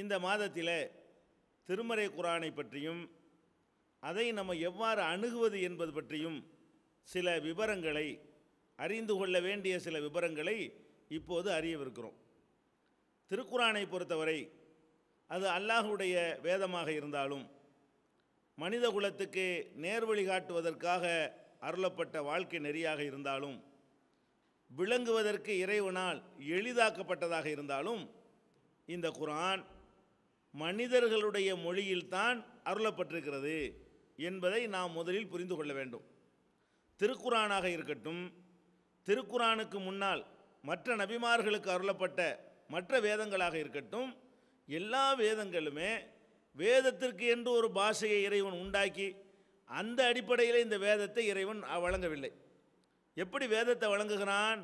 இந்த மாதத்தில் திருமறை குரானை பற்றியும் அதை நம்ம எவ்வாறு அணுகுவது என்பது பற்றியும் சில விவரங்களை அறிந்து கொள்ள வேண்டிய சில விவரங்களை இப்போது அறியவிருக்கிறோம் திருக்குறானை பொறுத்தவரை அது அல்லாஹுடைய வேதமாக இருந்தாலும் மனித குலத்துக்கு நேர்வழி காட்டுவதற்காக அருளப்பட்ட வாழ்க்கை நெறியாக இருந்தாலும் விளங்குவதற்கு இறைவனால் எளிதாக்கப்பட்டதாக இருந்தாலும் இந்த குரான் மனிதர்களுடைய மொழியில்தான் அருளப்பட்டிருக்கிறது என்பதை நாம் முதலில் புரிந்து கொள்ள வேண்டும் திருக்குரானாக இருக்கட்டும் திருக்குரானுக்கு முன்னால் மற்ற நபிமார்களுக்கு அருளப்பட்ட மற்ற வேதங்களாக இருக்கட்டும் எல்லா வேதங்களுமே வேதத்திற்கு என்று ஒரு பாஷையை இறைவன் உண்டாக்கி அந்த அடிப்படையில் இந்த வேதத்தை இறைவன் வழங்கவில்லை எப்படி வேதத்தை வழங்குகிறான்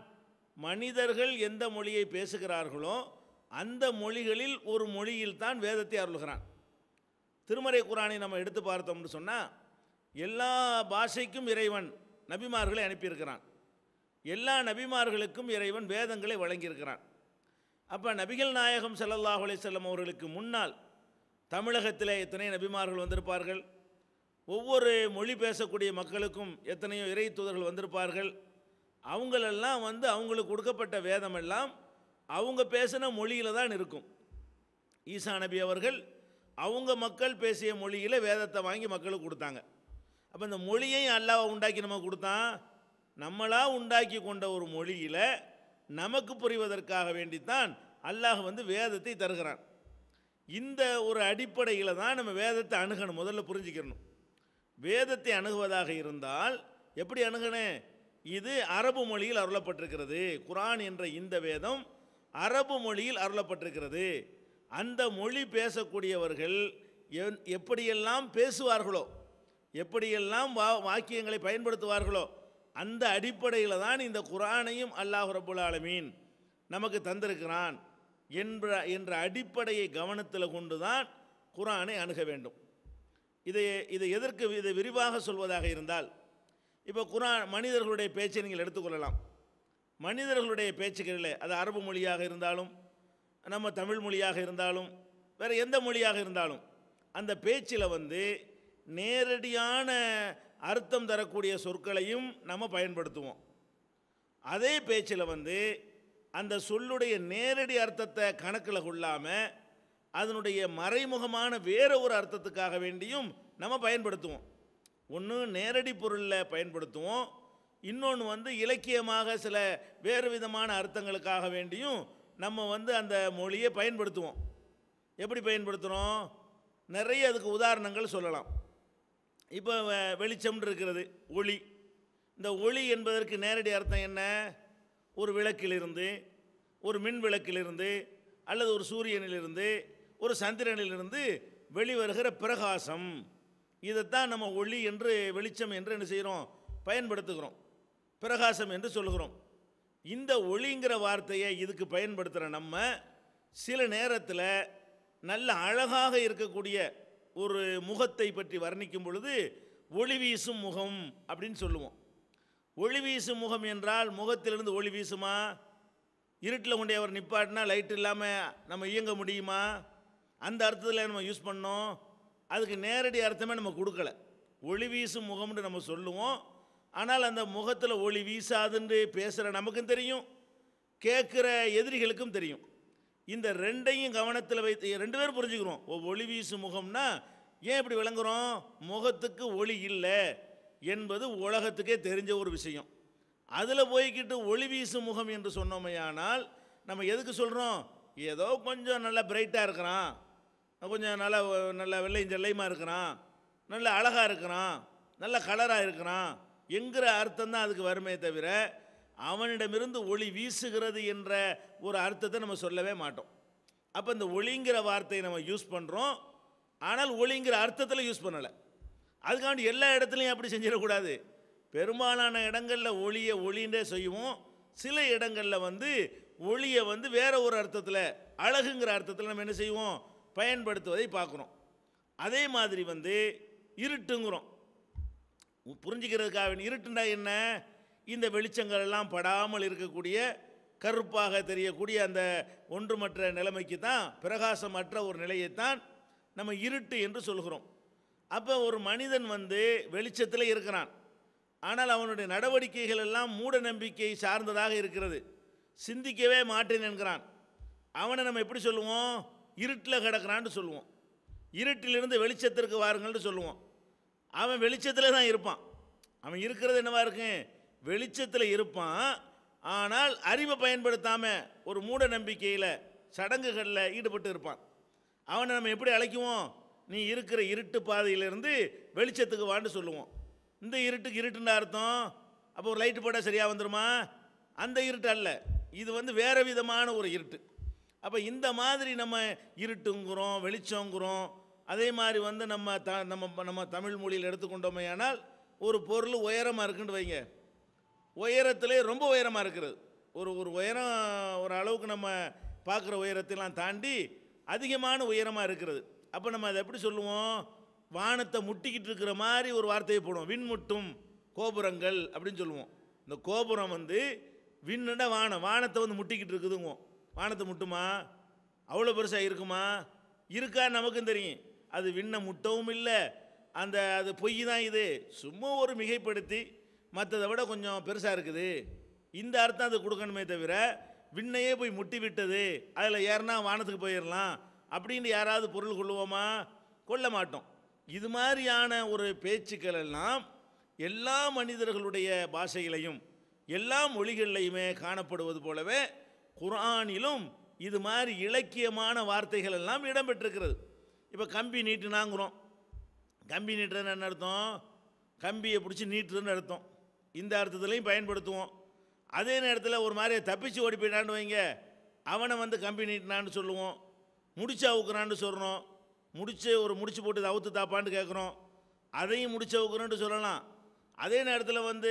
மனிதர்கள் எந்த மொழியை பேசுகிறார்களோ அந்த மொழிகளில் ஒரு மொழியில் தான் வேதத்தை அருள்கிறான் திருமறை குரானை நம்ம எடுத்து பார்த்தோம்னு சொன்னால் எல்லா பாஷைக்கும் இறைவன் நபிமார்களை அனுப்பியிருக்கிறான் எல்லா நபிமார்களுக்கும் இறைவன் வேதங்களை வழங்கியிருக்கிறான் அப்போ நபிகள் நாயகம் செல்லல்லாஹுலே செல்லம் அவர்களுக்கு முன்னால் தமிழகத்தில் எத்தனை நபிமார்கள் வந்திருப்பார்கள் ஒவ்வொரு மொழி பேசக்கூடிய மக்களுக்கும் எத்தனையோ இறை தூதர்கள் வந்திருப்பார்கள் அவங்களெல்லாம் வந்து அவங்களுக்கு கொடுக்கப்பட்ட வேதமெல்லாம் அவங்க பேசின மொழியில் தான் இருக்கும் ஈசா நபி அவர்கள் அவங்க மக்கள் பேசிய மொழியில் வேதத்தை வாங்கி மக்களுக்கு கொடுத்தாங்க அப்போ இந்த மொழியையும் அல்லாவை உண்டாக்கி நம்ம கொடுத்தான் நம்மளாக உண்டாக்கி கொண்ட ஒரு மொழியில் நமக்கு புரிவதற்காக வேண்டித்தான் அல்லாஹ் வந்து வேதத்தை தருகிறான் இந்த ஒரு அடிப்படையில் தான் நம்ம வேதத்தை அணுகணும் முதல்ல புரிஞ்சுக்கணும் வேதத்தை அணுகுவதாக இருந்தால் எப்படி அணுகணும் இது அரபு மொழியில் அருளப்பட்டிருக்கிறது குரான் என்ற இந்த வேதம் அரபு மொழியில் அருளப்பட்டிருக்கிறது அந்த மொழி பேசக்கூடியவர்கள் எப்படியெல்லாம் பேசுவார்களோ எப்படியெல்லாம் வா வாக்கியங்களை பயன்படுத்துவார்களோ அந்த அடிப்படையில் தான் இந்த குரானையும் அல்லாஹ் ரபுல் ஆலமீன் நமக்கு தந்திருக்கிறான் என்ற என்ற அடிப்படையை கவனத்தில் கொண்டு தான் குரானை அணுக வேண்டும் இதை இதை எதற்கு இதை விரிவாக சொல்வதாக இருந்தால் இப்போ குரான் மனிதர்களுடைய பேச்சை நீங்கள் எடுத்துக்கொள்ளலாம் மனிதர்களுடைய பேச்சுக்களில் அது அரபு மொழியாக இருந்தாலும் நம்ம தமிழ் மொழியாக இருந்தாலும் வேறு எந்த மொழியாக இருந்தாலும் அந்த பேச்சில் வந்து நேரடியான அர்த்தம் தரக்கூடிய சொற்களையும் நம்ம பயன்படுத்துவோம் அதே பேச்சில் வந்து அந்த சொல்லுடைய நேரடி அர்த்தத்தை கணக்கில் கொள்ளாமல் அதனுடைய மறைமுகமான வேறு ஒரு அர்த்தத்துக்காக வேண்டியும் நம்ம பயன்படுத்துவோம் ஒன்று நேரடி பொருளில் பயன்படுத்துவோம் இன்னொன்று வந்து இலக்கியமாக சில வேறு விதமான அர்த்தங்களுக்காக வேண்டியும் நம்ம வந்து அந்த மொழியை பயன்படுத்துவோம் எப்படி பயன்படுத்துகிறோம் நிறைய அதுக்கு உதாரணங்கள் சொல்லலாம் இப்போ வெளிச்சம் இருக்கிறது ஒளி இந்த ஒளி என்பதற்கு நேரடி அர்த்தம் என்ன ஒரு விளக்கிலிருந்து ஒரு மின் விளக்கிலிருந்து அல்லது ஒரு சூரியனிலிருந்து ஒரு சந்திரனிலிருந்து வெளிவருகிற பிரகாசம் இதைத்தான் நம்ம ஒளி என்று வெளிச்சம் என்று என்ன செய்கிறோம் பயன்படுத்துகிறோம் பிரகாசம் என்று சொல்கிறோம் இந்த ஒளிங்கிற வார்த்தையை இதுக்கு பயன்படுத்துகிற நம்ம சில நேரத்தில் நல்ல அழகாக இருக்கக்கூடிய ஒரு முகத்தை பற்றி வர்ணிக்கும் பொழுது ஒளி வீசும் முகம் அப்படின்னு சொல்லுவோம் ஒளி வீசும் முகம் என்றால் முகத்திலிருந்து ஒளி வீசுமா இருட்டில் கொண்டே அவர் நிப்பாட்டினா லைட் இல்லாமல் நம்ம இயங்க முடியுமா அந்த அர்த்தத்தில் நம்ம யூஸ் பண்ணோம் அதுக்கு நேரடி அர்த்தமே நம்ம கொடுக்கல ஒளி வீசும் முகம்னு நம்ம சொல்லுவோம் ஆனால் அந்த முகத்தில் ஒளி வீசாதுன்னு பேசுகிற நமக்கும் தெரியும் கேட்குற எதிரிகளுக்கும் தெரியும் இந்த ரெண்டையும் கவனத்தில் வைத்து ரெண்டு பேரும் புரிஞ்சுக்கிறோம் ஒளி வீசு முகம்னா ஏன் இப்படி விளங்குகிறோம் முகத்துக்கு ஒளி இல்லை என்பது உலகத்துக்கே தெரிஞ்ச ஒரு விஷயம் அதில் போய்கிட்டு ஒளி வீசு முகம் என்று சொன்னோமையானால் நம்ம எதுக்கு சொல்கிறோம் ஏதோ கொஞ்சம் நல்லா பிரைட்டாக இருக்கிறான் கொஞ்சம் நல்லா நல்லா வெள்ளையும் ஜெல்லையுமா இருக்கிறான் நல்ல அழகாக இருக்கிறான் நல்ல கலராக இருக்கிறான் என்கிற அர்த்தம் தான் அதுக்கு வருமே தவிர அவனிடமிருந்து ஒளி வீசுகிறது என்ற ஒரு அர்த்தத்தை நம்ம சொல்லவே மாட்டோம் அப்போ இந்த ஒளிங்கிற வார்த்தையை நம்ம யூஸ் பண்ணுறோம் ஆனால் ஒளிங்கிற அர்த்தத்தில் யூஸ் பண்ணலை அதுக்காண்டி எல்லா இடத்துலையும் அப்படி செஞ்சிடக்கூடாது பெரும்பாலான இடங்களில் ஒளியை ஒளின்றே செய்வோம் சில இடங்களில் வந்து ஒளியை வந்து வேறு ஒரு அர்த்தத்தில் அழகுங்கிற அர்த்தத்தில் நம்ம என்ன செய்வோம் பயன்படுத்துவதை பார்க்குறோம் அதே மாதிரி வந்து இருட்டுங்கிறோம் புரிஞ்சுக்கிறதுக்காக இருட்டுண்டா என்ன இந்த வெளிச்சங்கள் எல்லாம் படாமல் இருக்கக்கூடிய கருப்பாக தெரியக்கூடிய அந்த ஒன்றுமற்ற நிலைமைக்கு தான் பிரகாசமற்ற ஒரு நிலையைத்தான் நம்ம இருட்டு என்று சொல்கிறோம் அப்போ ஒரு மனிதன் வந்து வெளிச்சத்தில் இருக்கிறான் ஆனால் அவனுடைய நடவடிக்கைகள் எல்லாம் மூட நம்பிக்கை சார்ந்ததாக இருக்கிறது சிந்திக்கவே மாட்டேன் என்கிறான் அவனை நம்ம எப்படி சொல்லுவோம் இருட்டில் கிடக்கிறான்னு சொல்லுவோம் இருட்டிலிருந்து வெளிச்சத்திற்கு வாருங்கள்னு சொல்லுவோம் அவன் வெளிச்சத்தில் தான் இருப்பான் அவன் இருக்கிறது என்னவா இருக்கு வெளிச்சத்தில் இருப்பான் ஆனால் அறிவை பயன்படுத்தாமல் ஒரு மூட நம்பிக்கையில் சடங்குகளில் ஈடுபட்டு இருப்பான் அவனை நம்ம எப்படி அழைக்குவோம் நீ இருக்கிற இருட்டு பாதையிலிருந்து வெளிச்சத்துக்கு வான்னு சொல்லுவோம் இந்த இருட்டுக்கு இருட்டுன்ற அர்த்தம் அப்போ ஒரு லைட்டு போட்டால் சரியாக வந்துடுமா அந்த இருட்டு அல்ல இது வந்து வேறு விதமான ஒரு இருட்டு அப்போ இந்த மாதிரி நம்ம இருட்டுங்கிறோம் வெளிச்சங்கிறோம் அதே மாதிரி வந்து நம்ம த நம்ம நம்ம தமிழ் மொழியில் எடுத்துக்கொண்டோமே ஆனால் ஒரு பொருள் உயரமாக இருக்குன்னு வைங்க உயரத்திலே ரொம்ப உயரமாக இருக்கிறது ஒரு ஒரு உயரம் ஒரு அளவுக்கு நம்ம பார்க்குற உயரத்தெல்லாம் தாண்டி அதிகமான உயரமாக இருக்கிறது அப்போ நம்ம அதை எப்படி சொல்லுவோம் வானத்தை முட்டிக்கிட்டு இருக்கிற மாதிரி ஒரு வார்த்தையை போடுவோம் விண்முட்டும் கோபுரங்கள் அப்படின்னு சொல்லுவோம் இந்த கோபுரம் வந்து விண்ணுன்னா வானம் வானத்தை வந்து முட்டிக்கிட்டு இருக்குதுங்க வானத்தை முட்டுமா அவ்வளோ பெருசாக இருக்குமா இருக்கா நமக்கும் தெரியும் அது விண்ண முட்டவும் இல்லை அந்த அது பொய் தான் இது சும்மா ஒரு மிகைப்படுத்தி மற்றதை விட கொஞ்சம் பெருசாக இருக்குது இந்த அர்த்தம் அது கொடுக்கணுமே தவிர விண்ணையே போய் முட்டி விட்டது அதில் ஏறினா வானத்துக்கு போயிடலாம் அப்படின்னு யாராவது பொருள் கொள்ளுவோமா கொள்ள மாட்டோம் இது மாதிரியான ஒரு பேச்சுக்கள் எல்லாம் எல்லா மனிதர்களுடைய பாஷைகளையும் எல்லா மொழிகள்லையுமே காணப்படுவது போலவே குரானிலும் இது மாதிரி இலக்கியமான வார்த்தைகள் எல்லாம் இடம்பெற்றிருக்கிறது இப்போ கம்பி நீட்டுனாங்கிறோம் கம்பி நீட்டுறதுன்னு என்ன அர்த்தம் கம்பியை பிடிச்சி நீட்டுறதுன்னு அர்த்தம் இந்த அர்த்தத்துலையும் பயன்படுத்துவோம் அதே நேரத்தில் ஒரு மாதிரி தப்பிச்சு ஓடி போயிட்டான்னு வைங்க அவனை வந்து கம்பி நீட்டினான்னு சொல்லுவோம் முடிச்சு அவுக்குறான்னு சொல்கிறோம் முடிச்சு ஒரு முடிச்சு போட்டு அவுத்து தாப்பான்னு கேட்குறோம் அதையும் முடிச்சு அவுக்குறோன்ட்டு சொல்லலாம் அதே நேரத்தில் வந்து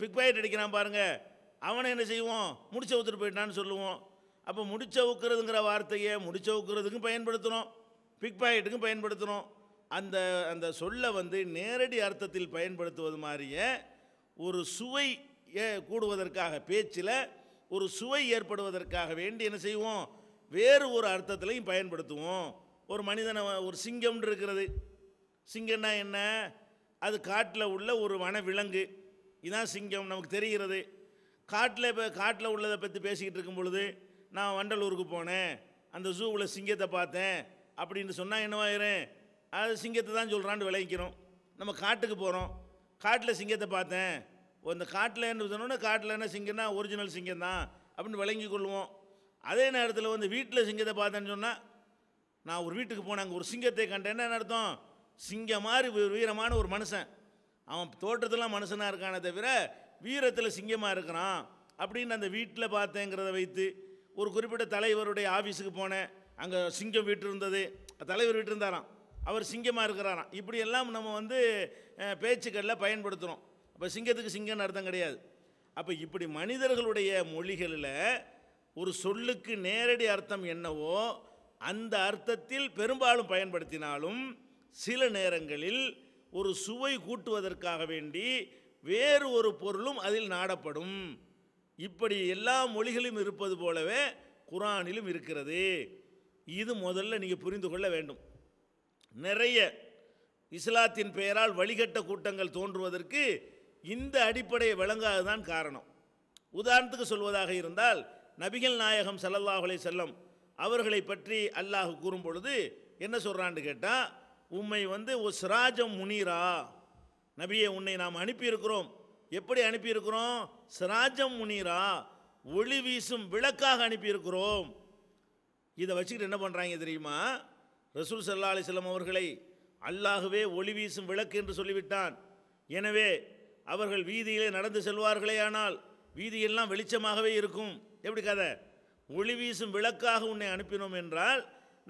பிக் பாக்கெட் அடிக்கிறான் பாருங்கள் அவனை என்ன செய்வோம் முடிச்சு அவுத்துட்டு போயிட்டான்னு சொல்லுவோம் அப்போ முடிச்சவுக்கிறதுங்கிற வார்த்தையை முடிச்சவுக்கிறதுக்கும் பயன்படுத்துகிறோம் பிக் பாக்கெட்டுக்கும் பயன்படுத்துகிறோம் அந்த அந்த சொல்லை வந்து நேரடி அர்த்தத்தில் பயன்படுத்துவது மாதிரிய ஒரு சுவை கூடுவதற்காக பேச்சில் ஒரு சுவை ஏற்படுவதற்காக வேண்டி என்ன செய்வோம் வேறு ஒரு அர்த்தத்திலையும் பயன்படுத்துவோம் ஒரு மனிதனை ஒரு சிங்கம்னு இருக்கிறது சிங்கம்னா என்ன அது காட்டில் உள்ள ஒரு வன விலங்கு இதுதான் சிங்கம் நமக்கு தெரிகிறது காட்டில் இப்போ காட்டில் உள்ளதை பற்றி பேசிக்கிட்டு இருக்கும் பொழுது நான் வண்டலூருக்கு போனேன் அந்த ஜூவில் சிங்கத்தை பார்த்தேன் அப்படின்னு சொன்னால் என்னவாயிரும் அது சிங்கத்தை தான் சொல்கிறான்னு விளைவிக்கிறோம் நம்ம காட்டுக்கு போகிறோம் காட்டில் சிங்கத்தை பார்த்தேன் இந்த என்ன சொன்னோன்னா காட்டில் என்ன சிங்கம்னா ஒரிஜினல் சிங்கம் தான் அப்படின்னு விளங்கி கொள்வோம் அதே நேரத்தில் வந்து வீட்டில் சிங்கத்தை பார்த்தேன்னு சொன்னால் நான் ஒரு வீட்டுக்கு போனேன் அங்கே ஒரு சிங்கத்தை கண்டேன் என்ன அர்த்தம் சிங்கம் மாதிரி வீரமான ஒரு மனுஷன் அவன் தோற்றத்தெல்லாம் மனுஷனாக இருக்கான தவிர வீரத்தில் சிங்கமாக இருக்கிறான் அப்படின்னு அந்த வீட்டில் பார்த்தேங்கிறத வைத்து ஒரு குறிப்பிட்ட தலைவருடைய ஆஃபீஸுக்கு போனேன் அங்கே சிங்கம் வீட்டு இருந்தது தலைவர் வீட்டு இருந்தாராம் அவர் சிங்கமாக இருக்கிறாராம் இப்படியெல்லாம் நம்ம வந்து பேச்சுக்களில் பயன்படுத்துகிறோம் அப்போ சிங்கத்துக்கு சிங்கம்னு அர்த்தம் கிடையாது அப்போ இப்படி மனிதர்களுடைய மொழிகளில் ஒரு சொல்லுக்கு நேரடி அர்த்தம் என்னவோ அந்த அர்த்தத்தில் பெரும்பாலும் பயன்படுத்தினாலும் சில நேரங்களில் ஒரு சுவை கூட்டுவதற்காக வேண்டி வேறு ஒரு பொருளும் அதில் நாடப்படும் இப்படி எல்லா மொழிகளும் இருப்பது போலவே குரானிலும் இருக்கிறது இது முதல்ல நீங்கள் புரிந்து கொள்ள வேண்டும் நிறைய இஸ்லாத்தின் பெயரால் வழிகட்ட கூட்டங்கள் தோன்றுவதற்கு இந்த அடிப்படையை விளங்காததான் காரணம் உதாரணத்துக்கு சொல்வதாக இருந்தால் நபிகள் நாயகம் சல்லல்லாஹ் செல்லம் அவர்களை பற்றி அல்லாஹ் கூறும் பொழுது என்ன சொல்கிறான்னு கேட்டால் உம்மை வந்து ஒரு சிராஜம் முனீரா நபியை உன்னை நாம் அனுப்பியிருக்கிறோம் எப்படி அனுப்பியிருக்கிறோம் சிராஜம் முனீரா ஒளி வீசும் விளக்காக அனுப்பியிருக்கிறோம் இதை வச்சுக்கிட்டு என்ன பண்ணுறாங்க தெரியுமா ரசூல் சல்லா அலிஸ்லாம் அவர்களை அல்லாகவே ஒளி வீசும் விளக்கு என்று சொல்லிவிட்டான் எனவே அவர்கள் வீதியிலே நடந்து செல்வார்களே ஆனால் வீதியெல்லாம் வெளிச்சமாகவே இருக்கும் எப்படி கதை ஒளி வீசும் விளக்காக உன்னை அனுப்பினோம் என்றால்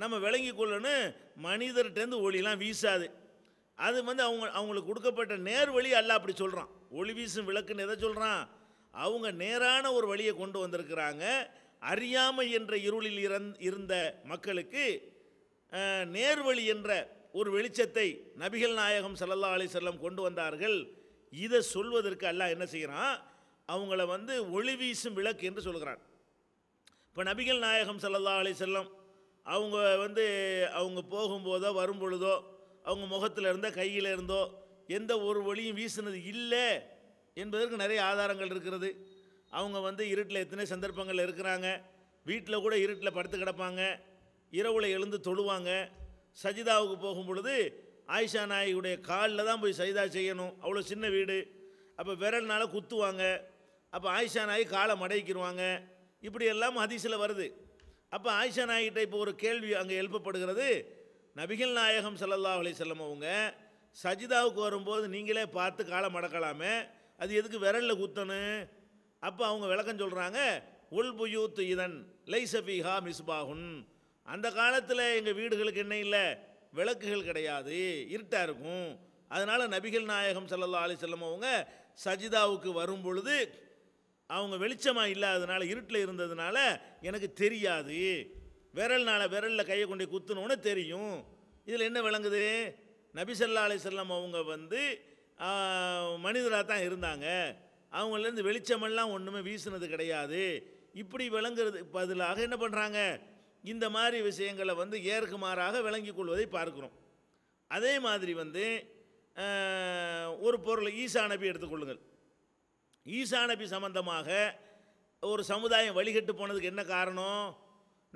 நம்ம விளங்கி கொள்ளணும் மனிதர்கிட்டேருந்து ஒளிலாம் வீசாது அது வந்து அவங்க அவங்களுக்கு கொடுக்கப்பட்ட நேர் வழி அல்ல அப்படி சொல்கிறான் ஒளி வீசும் விளக்குன்னு எதை சொல்கிறான் அவங்க நேரான ஒரு வழியை கொண்டு வந்திருக்கிறாங்க அறியாமை என்ற இருளில் இருந்த மக்களுக்கு நேர்வழி என்ற ஒரு வெளிச்சத்தை நபிகள் நாயகம் சல்லல்லா அலி செல்லம் கொண்டு வந்தார்கள் இதை சொல்வதற்கு அல்ல என்ன செய்கிறான் அவங்கள வந்து ஒளி வீசும் விளக்கு என்று சொல்கிறான் இப்போ நபிகள் நாயகம் சல்லல்லா அலி செல்லம் அவங்க வந்து அவங்க போகும்போதோ வரும்பொழுதோ அவங்க முகத்தில் இருந்தோ கையில் இருந்தோ எந்த ஒரு ஒளியும் வீசினது இல்லை என்பதற்கு நிறைய ஆதாரங்கள் இருக்கிறது அவங்க வந்து இருட்டில் எத்தனை சந்தர்ப்பங்கள் இருக்கிறாங்க வீட்டில் கூட இருட்டில் படுத்து கிடப்பாங்க இரவில் எழுந்து தொழுவாங்க சஜிதாவுக்கு போகும் பொழுது ஆயிஷா நாயுடைய காலில் தான் போய் சஜிதா செய்யணும் அவ்வளோ சின்ன வீடு அப்போ விரல்னால் குத்துவாங்க அப்போ ஆயிஷா நாயி காலை மடக்கிடுவாங்க இப்படி எல்லாம் அதிசயில் வருது அப்போ ஆயிஷா நாய்கிட்ட இப்போ ஒரு கேள்வி அங்கே எழுப்பப்படுகிறது நபிகள் நாயகம் செல்லல்லா அலி செல்லம் அவங்க சஜிதாவுக்கு வரும்போது நீங்களே பார்த்து காலை மடக்கலாமே அது எதுக்கு விரலில் குத்தணும் அப்போ அவங்க விளக்கம் சொல்கிறாங்க புயூத்து இதன் லைசபிஹா மிஸ்பாகுன் அந்த காலத்தில் எங்கள் வீடுகளுக்கு என்ன இல்லை விளக்குகள் கிடையாது இருட்டாக இருக்கும் அதனால் நபிகள் நாயகம் அலி செல்லம் அவங்க சஜிதாவுக்கு வரும் பொழுது அவங்க வெளிச்சமாக இல்லாததுனால இருட்டில் இருந்ததுனால எனக்கு தெரியாது விரல்னால விரலில் கையை கொண்டு குத்துனோன்னு தெரியும் இதில் என்ன விளங்குது நபி சல்லா செல்லம் அவங்க வந்து மனிதராக தான் இருந்தாங்க அவங்கலேருந்து வெளிச்சமெல்லாம் ஒன்றுமே வீசினது கிடையாது இப்படி விளங்குறது பதிலாக என்ன பண்ணுறாங்க இந்த மாதிரி விஷயங்களை வந்து மாறாக விளங்கி கொள்வதை பார்க்குறோம் அதே மாதிரி வந்து ஒரு பொருள் ஈசா நபி எடுத்துக்கொள்ளுங்கள் ஈசா நபி சம்பந்தமாக ஒரு சமுதாயம் வழிகட்டு போனதுக்கு என்ன காரணம்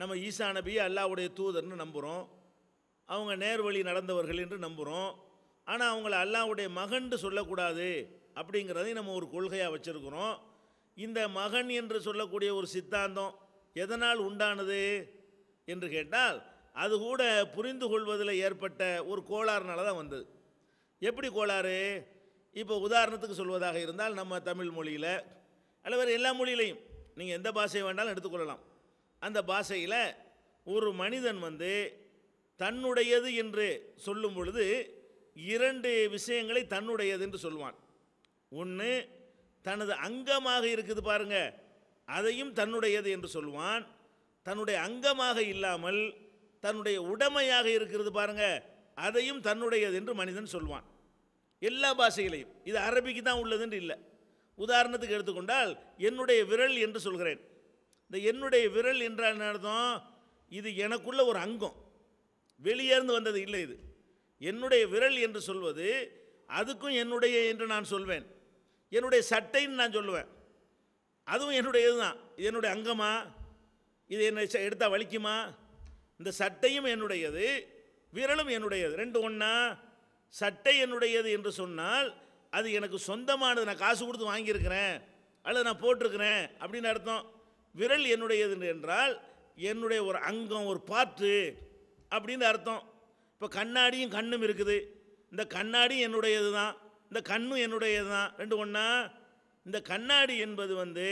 நம்ம ஈசா நபி அல்லாவுடைய தூதர்னு நம்புகிறோம் அவங்க நேர்வழி நடந்தவர்கள் என்று நம்புகிறோம் ஆனால் அவங்கள அல்லாவுடைய மகன்ட்டு சொல்லக்கூடாது அப்படிங்கிறதையும் நம்ம ஒரு கொள்கையாக வச்சுருக்கிறோம் இந்த மகன் என்று சொல்லக்கூடிய ஒரு சித்தாந்தம் எதனால் உண்டானது என்று கேட்டால் அது கூட புரிந்து கொள்வதில் ஏற்பட்ட ஒரு கோளாறுனால தான் வந்தது எப்படி கோளாறு இப்போ உதாரணத்துக்கு சொல்வதாக இருந்தால் நம்ம தமிழ் மொழியில் அல்ல வேறு எல்லா மொழியிலையும் நீங்கள் எந்த பாஷையை வேண்டாலும் எடுத்துக்கொள்ளலாம் அந்த பாஷையில் ஒரு மனிதன் வந்து தன்னுடையது என்று சொல்லும் பொழுது இரண்டு விஷயங்களை தன்னுடையது என்று சொல்வான் ஒன்று தனது அங்கமாக இருக்குது பாருங்க அதையும் தன்னுடையது என்று சொல்லுவான் தன்னுடைய அங்கமாக இல்லாமல் தன்னுடைய உடமையாக இருக்கிறது பாருங்க அதையும் தன்னுடையது என்று மனிதன் சொல்வான் எல்லா பாஷைகளையும் இது அரபிக்கு தான் உள்ளதுன்னு இல்லை உதாரணத்துக்கு எடுத்துக்கொண்டால் என்னுடைய விரல் என்று சொல்கிறேன் இந்த என்னுடைய விரல் என்றால் என்ன அர்த்தம் இது எனக்குள்ள ஒரு அங்கம் வெளியேர்ந்து வந்தது இல்லை இது என்னுடைய விரல் என்று சொல்வது அதுக்கும் என்னுடைய என்று நான் சொல்வேன் என்னுடைய சட்டைன்னு நான் சொல்லுவேன் அதுவும் என்னுடைய இதுதான் இது என்னுடைய அங்கமா இது என்னை எடுத்தால் வலிக்குமா இந்த சட்டையும் என்னுடையது விரலும் என்னுடையது ரெண்டு ஒன்றா சட்டை என்னுடையது என்று சொன்னால் அது எனக்கு சொந்தமானது நான் காசு கொடுத்து வாங்கியிருக்கிறேன் அல்லது நான் போட்டிருக்கிறேன் அப்படின்னு அர்த்தம் விரல் என்னுடையது என்றால் என்னுடைய ஒரு அங்கம் ஒரு பாட்டு அப்படின்னு அர்த்தம் இப்போ கண்ணாடியும் கண்ணும் இருக்குது இந்த கண்ணாடி என்னுடையது தான் இந்த கண்ணும் என்னுடையது தான் ரெண்டு ஒன்றா இந்த கண்ணாடி என்பது வந்து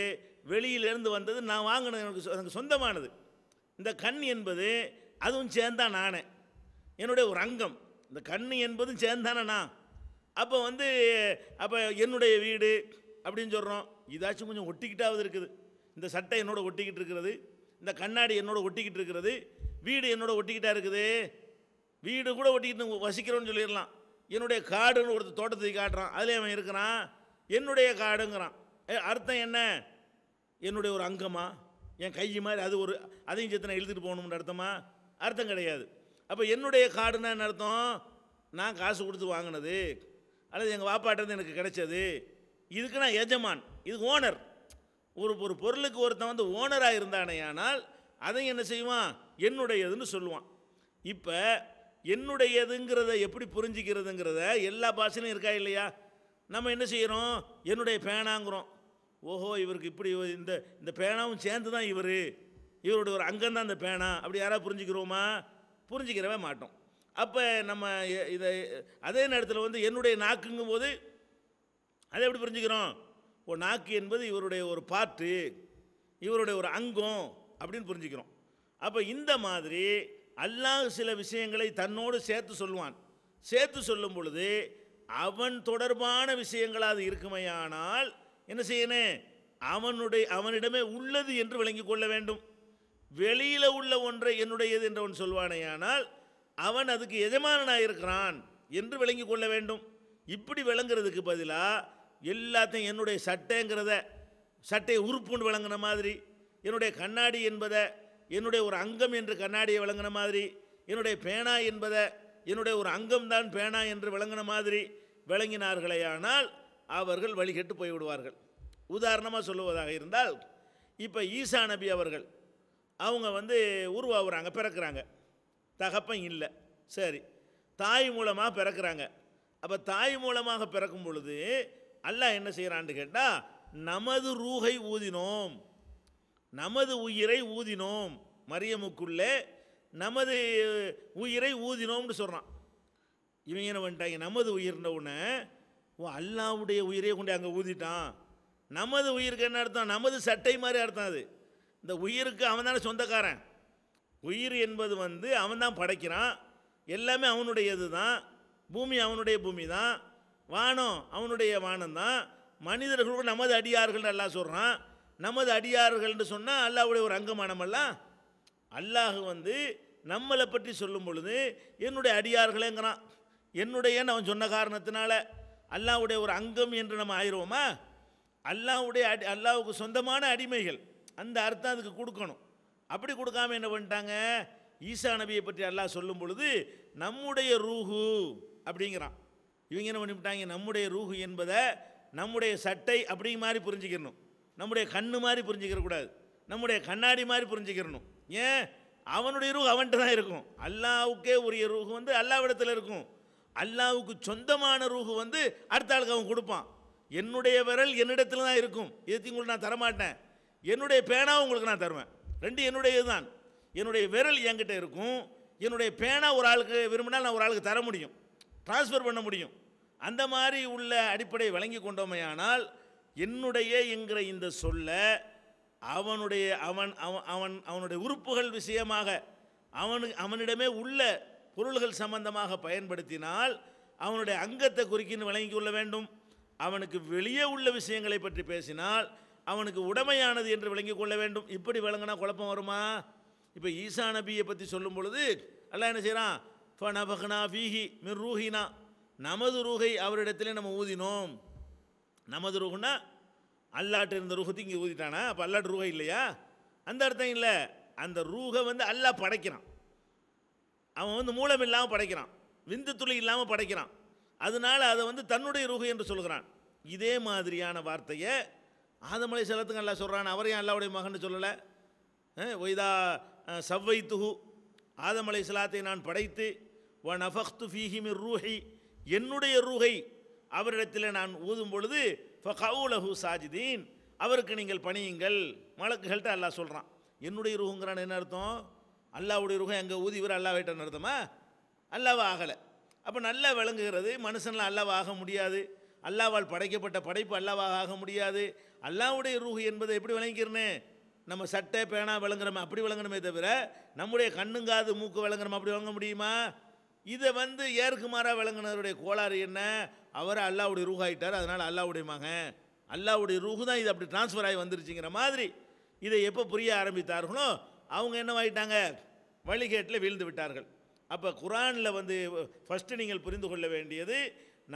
வெளியிலேருந்து வந்தது நான் வாங்கினது எனக்கு எனக்கு சொந்தமானது இந்த கண் என்பது அதுவும் சேர்ந்தா நானே என்னுடைய ஒரு அங்கம் இந்த கண் என்பதும் சேர்ந்தானே நான் அப்போ வந்து அப்போ என்னுடைய வீடு அப்படின்னு சொல்கிறோம் இதாச்சும் கொஞ்சம் ஒட்டிக்கிட்டாவது இருக்குது இந்த சட்டை என்னோட ஒட்டிக்கிட்டு இருக்கிறது இந்த கண்ணாடி என்னோட ஒட்டிக்கிட்டு இருக்கிறது வீடு என்னோட ஒட்டிக்கிட்டா இருக்குது வீடு கூட ஒட்டிக்கிட்டு வசிக்கிறோன்னு சொல்லிடலாம் என்னுடைய காடுன்னு ஒருத்தர் தோட்டத்தை காட்டுறான் அதில் அவன் இருக்கிறான் என்னுடைய காடுங்கிறான் அர்த்தம் என்ன என்னுடைய ஒரு அங்கமா என் கை மாதிரி அது ஒரு அதையும் சேர்த்து நான் எழுதிட்டு போகணும்னு அர்த்தமா அர்த்தம் கிடையாது அப்போ என்னுடைய காடுன்னா என்ன அர்த்தம் நான் காசு கொடுத்து வாங்கினது அல்லது எங்கள் வாப்பாட்டிருந்து எனக்கு கிடைச்சது இதுக்கு நான் எஜமான் இது ஓனர் ஒரு ஒரு பொருளுக்கு ஒருத்தன் வந்து ஓனராக இருந்தானே ஆனால் அதை என்ன செய்வான் என்னுடையதுன்னு சொல்லுவான் இப்போ என்னுடையதுங்கிறத எப்படி புரிஞ்சிக்கிறதுங்கிறத எல்லா பாஷையிலும் இருக்கா இல்லையா நம்ம என்ன செய்கிறோம் என்னுடைய பேனாங்கிறோம் ஓஹோ இவருக்கு இப்படி இந்த இந்த பேனாவும் சேர்ந்து தான் இவர் இவருடைய ஒரு அங்கம் தான் இந்த பேனா அப்படி யாராவது புரிஞ்சுக்கிறோமா புரிஞ்சுக்கிறவே மாட்டோம் அப்போ நம்ம இதை அதே நேரத்தில் வந்து என்னுடைய நாக்குங்கும் போது அதை எப்படி புரிஞ்சுக்கிறோம் ஓ நாக்கு என்பது இவருடைய ஒரு பாட்டு இவருடைய ஒரு அங்கம் அப்படின்னு புரிஞ்சுக்கிறோம் அப்போ இந்த மாதிரி அல்லாஹ் சில விஷயங்களை தன்னோடு சேர்த்து சொல்லுவான் சேர்த்து சொல்லும் பொழுது அவன் தொடர்பான விஷயங்களாக அது இருக்குமையானால் என்ன செய்யணும் அவனுடைய அவனிடமே உள்ளது என்று விளங்கி கொள்ள வேண்டும் வெளியில் உள்ள ஒன்றை என்னுடையது என்று அவன் சொல்வானேயானால் அவன் அதுக்கு எஜமானனாக இருக்கிறான் என்று விளங்கி கொள்ள வேண்டும் இப்படி விளங்குறதுக்கு பதிலாக எல்லாத்தையும் என்னுடைய சட்டைங்கிறத சட்டையை உறுப்புன்னு விளங்குன மாதிரி என்னுடைய கண்ணாடி என்பதை என்னுடைய ஒரு அங்கம் என்று கண்ணாடியை விளங்கின மாதிரி என்னுடைய பேனா என்பதை என்னுடைய ஒரு அங்கம்தான் பேனா என்று விளங்கின மாதிரி விளங்கினார்களேயானால் அவர்கள் வழிகெட்டு போய்விடுவார்கள் உதாரணமாக சொல்லுவதாக இருந்தால் இப்போ ஈசா நபி அவர்கள் அவங்க வந்து உருவாகுறாங்க பிறக்கிறாங்க தகப்பன் இல்லை சரி தாய் மூலமாக பிறக்கிறாங்க அப்போ தாய் மூலமாக பிறக்கும் பொழுது அல்லாஹ் என்ன செய்கிறான்னு கேட்டால் நமது ரூகை ஊதினோம் நமது உயிரை ஊதினோம் மரியமுக்குள்ளே நமது உயிரை ஊதினோம்னு சொல்கிறான் இவங்க என்ன பண்ணிட்டாங்க நமது உயிர்ன உடனே ஓ அல்லாவுடைய உயிரை கொண்டு அங்கே ஊதிட்டான் நமது உயிருக்கு என்ன அர்த்தம் நமது சட்டை மாதிரி அர்த்தம் அது இந்த உயிருக்கு அவன் தானே சொந்தக்காரன் உயிர் என்பது வந்து அவன் தான் படைக்கிறான் எல்லாமே அவனுடையது தான் பூமி அவனுடைய பூமி தான் வானம் அவனுடைய வானம் தான் மனிதர்கள் நமது அடியார்கள் நல்லா சொல்கிறான் நமது அடியார்கள் என்று சொன்னால் அல்லாவுடைய ஒரு அங்கமானமெல்லாம் அல்லாஹ் வந்து நம்மளை பற்றி சொல்லும் பொழுது என்னுடைய அடியார்களேங்கிறான் என்னுடைய அவன் சொன்ன காரணத்தினால அல்லாவுடைய ஒரு அங்கம் என்று நம்ம ஆயிடுவோமா அல்லாவுடைய அடி அல்லாவுக்கு சொந்தமான அடிமைகள் அந்த அர்த்தம் அதுக்கு கொடுக்கணும் அப்படி கொடுக்காம என்ன பண்ணிட்டாங்க ஈசா நபியை பற்றி அல்லாஹ் சொல்லும் பொழுது நம்முடைய ரூஹு அப்படிங்கிறான் இவங்க என்ன பண்ணிவிட்டாங்க நம்முடைய ரூஹு என்பதை நம்முடைய சட்டை அப்படிங்கிற மாதிரி புரிஞ்சுக்கணும் நம்முடைய கண்ணு மாதிரி புரிஞ்சுக்கிற கூடாது நம்முடைய கண்ணாடி மாதிரி புரிஞ்சுக்கிறணும் ஏன் அவனுடைய ரூஹ் அவன்கிட்ட தான் இருக்கும் அல்லாவுக்கே உரிய ரூஹ் வந்து அல்லாவிடத்தில் இருக்கும் அல்லாவுக்கு சொந்தமான ரூஹு வந்து அடுத்த ஆளுக்கு அவன் கொடுப்பான் என்னுடைய விரல் என்னிடத்தில் தான் இருக்கும் இதுக்கு உங்களுக்கு நான் தரமாட்டேன் என்னுடைய பேனாவும் உங்களுக்கு நான் தருவேன் ரெண்டு என்னுடைய இதுதான் என்னுடைய விரல் என்கிட்ட இருக்கும் என்னுடைய பேனா ஒரு ஆளுக்கு விரும்பினால் நான் ஒரு ஆளுக்கு தர முடியும் டிரான்ஸ்ஃபர் பண்ண முடியும் அந்த மாதிரி உள்ள அடிப்படையை வழங்கி கொண்டோமையானால் என்னுடைய என்கிற இந்த சொல்ல அவனுடைய அவன் அவன் அவனுடைய உறுப்புகள் விஷயமாக அவனு அவனிடமே உள்ள பொருள்கள் சம்பந்தமாக பயன்படுத்தினால் அவனுடைய அங்கத்தை குறிக்கின்னு விளங்கி கொள்ள வேண்டும் அவனுக்கு வெளியே உள்ள விஷயங்களை பற்றி பேசினால் அவனுக்கு உடமையானது என்று விளங்கிக் கொள்ள வேண்டும் இப்படி விளங்கினா குழப்பம் வருமா இப்போ ஈசா நபியை பற்றி சொல்லும் பொழுது அல்ல என்ன செய்கிறான் ஃபனபஹ்னா ஃபீஹி மிர் ரூஹினா நமது ரூகை அவரிடத்தில் நம்ம ஊதினோம் நமது ரூகுன்னா அல்லாட்டு இருந்த ரூகத்தையும் இங்கே ஊதிட்டானா அப்போ அல்லாட்டு ரூகம் இல்லையா அந்த அர்த்தம் இல்லை அந்த ரூகை வந்து அல்லா படைக்கிறான் அவன் வந்து மூலம் இல்லாமல் படைக்கிறான் விந்து துளி இல்லாமல் படைக்கிறான் அதனால் அதை வந்து தன்னுடைய ரூகை என்று சொல்கிறான் இதே மாதிரியான வார்த்தையை ஆதமலை செலத்துக்கு அல்லா சொல்கிறான் அவரையும் அல்லாவுடைய மகன் சொல்லலை ஒய்தா சவ்வை துஹு ஆதமலை சலாத்தை நான் படைத்து வ நஃபஹ்து ஃபீஹிமி ரூஹை என்னுடைய ரூகை அவரிடத்தில் நான் ஊதும் பொழுது ஃபகவுலஹு சாஜிதீன் அவருக்கு நீங்கள் பணியுங்கள் மலக்குகள்கிட்ட அல்லாஹ் சொல்கிறான் என்னுடைய ருகுங்கிறான் என்ன அர்த்தம் அல்லாவுடைய ருகம் எங்கள் ஊதி இவர் அல்லா வைட்டன்னு அர்த்தமா அல்லாவா ஆகலை அப்போ நல்லா விளங்குகிறது மனுஷனால் அல்லாவா ஆக முடியாது அல்லாவால் படைக்கப்பட்ட படைப்பு அல்லாவாக ஆக முடியாது அல்லாவுடைய ரூஹு என்பதை எப்படி விளங்கிக்கிறனே நம்ம சட்டை பேனா விளங்குறோமே அப்படி விளங்கணுமே தவிர நம்முடைய கண்ணுங்காது மூக்கு விளங்குறோமா அப்படி விளங்க முடியுமா இதை வந்து ஏற்குமாராக விளங்கினவருடைய கோளாறு என்ன அவர் அல்லாவுடைய ரூஹ் ஆகிட்டார் அதனால் அல்லாவுடைய மகன் அல்லாவுடைய ரூஹு தான் இது அப்படி டிரான்ஸ்ஃபர் ஆகி வந்துருச்சுங்கிற மாதிரி இதை எப்போ புரிய ஆரம்பித்தார்களோ அவங்க என்னவாயிட்டாங்க வழிகேட்டில் வீழ்ந்து விட்டார்கள் அப்போ குரானில் வந்து ஃபஸ்ட்டு நீங்கள் புரிந்து கொள்ள வேண்டியது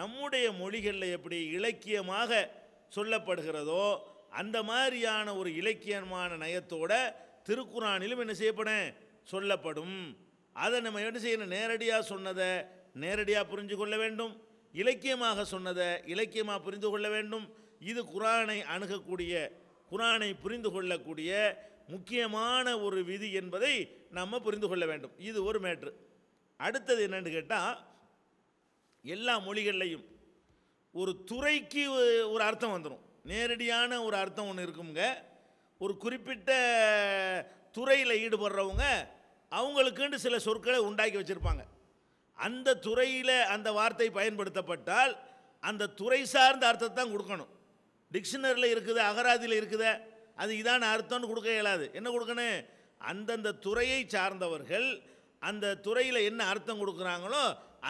நம்முடைய மொழிகளில் எப்படி இலக்கியமாக சொல்லப்படுகிறதோ அந்த மாதிரியான ஒரு இலக்கியமான நயத்தோட திருக்குறானிலும் என்ன செய்யப்படும் சொல்லப்படும் அதை நம்ம என்ன செய்யணும் நேரடியாக சொன்னதை நேரடியாக புரிஞ்சு கொள்ள வேண்டும் இலக்கியமாக சொன்னதை இலக்கியமாக புரிந்து கொள்ள வேண்டும் இது குரானை அணுகக்கூடிய குரானை புரிந்து கொள்ளக்கூடிய முக்கியமான ஒரு விதி என்பதை நம்ம புரிந்து கொள்ள வேண்டும் இது ஒரு மேட்ரு அடுத்தது என்னென்னு கேட்டால் எல்லா மொழிகள்லையும் ஒரு துறைக்கு ஒரு அர்த்தம் வந்துடும் நேரடியான ஒரு அர்த்தம் ஒன்று இருக்குங்க ஒரு குறிப்பிட்ட துறையில் ஈடுபடுறவங்க அவங்களுக்குன்னு சில சொற்களை உண்டாக்கி வச்சுருப்பாங்க அந்த துறையில் அந்த வார்த்தை பயன்படுத்தப்பட்டால் அந்த துறை சார்ந்த அர்த்தத்தை தான் கொடுக்கணும் டிக்ஷனரியில் இருக்குது அகராதியில் இருக்குத அது இதான அர்த்தம்னு கொடுக்க இயலாது என்ன கொடுக்கணும் அந்தந்த துறையை சார்ந்தவர்கள் அந்த துறையில் என்ன அர்த்தம் கொடுக்குறாங்களோ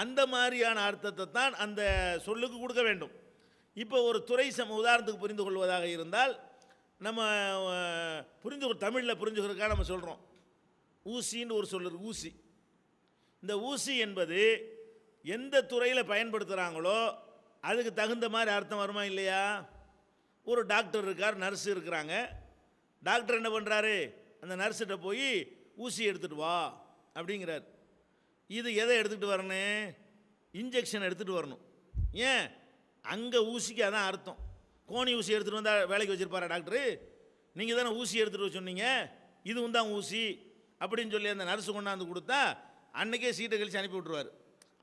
அந்த மாதிரியான அர்த்தத்தை தான் அந்த சொல்லுக்கு கொடுக்க வேண்டும் இப்போ ஒரு துறை சம் உதாரணத்துக்கு புரிந்து கொள்வதாக இருந்தால் நம்ம புரிஞ்சு தமிழில் புரிஞ்சுக்கிறதுக்காக நம்ம சொல்கிறோம் ஊசின்னு ஒரு சொல்லுது ஊசி இந்த ஊசி என்பது எந்த துறையில் பயன்படுத்துகிறாங்களோ அதுக்கு தகுந்த மாதிரி அர்த்தம் வருமா இல்லையா ஒரு டாக்டர் இருக்கார் நர்ஸ் இருக்கிறாங்க டாக்டர் என்ன பண்ணுறாரு அந்த நர்ஸ்கிட்ட போய் ஊசி எடுத்துகிட்டு வா அப்படிங்கிறார் இது எதை எடுத்துகிட்டு வரணும் இன்ஜெக்ஷன் எடுத்துகிட்டு வரணும் ஏன் அங்கே ஊசிக்கு அதான் அர்த்தம் கோணி ஊசி எடுத்துகிட்டு வந்தால் வேலைக்கு வச்சுருப்பாரா டாக்டரு நீங்கள் தானே ஊசி எடுத்துகிட்டு சொன்னீங்க இதுவும் தான் ஊசி அப்படின்னு சொல்லி அந்த நர்ஸு கொண்டாந்து கொடுத்தா அன்றைக்கே சீட்டை கழிச்சு அனுப்பி விட்ருவார்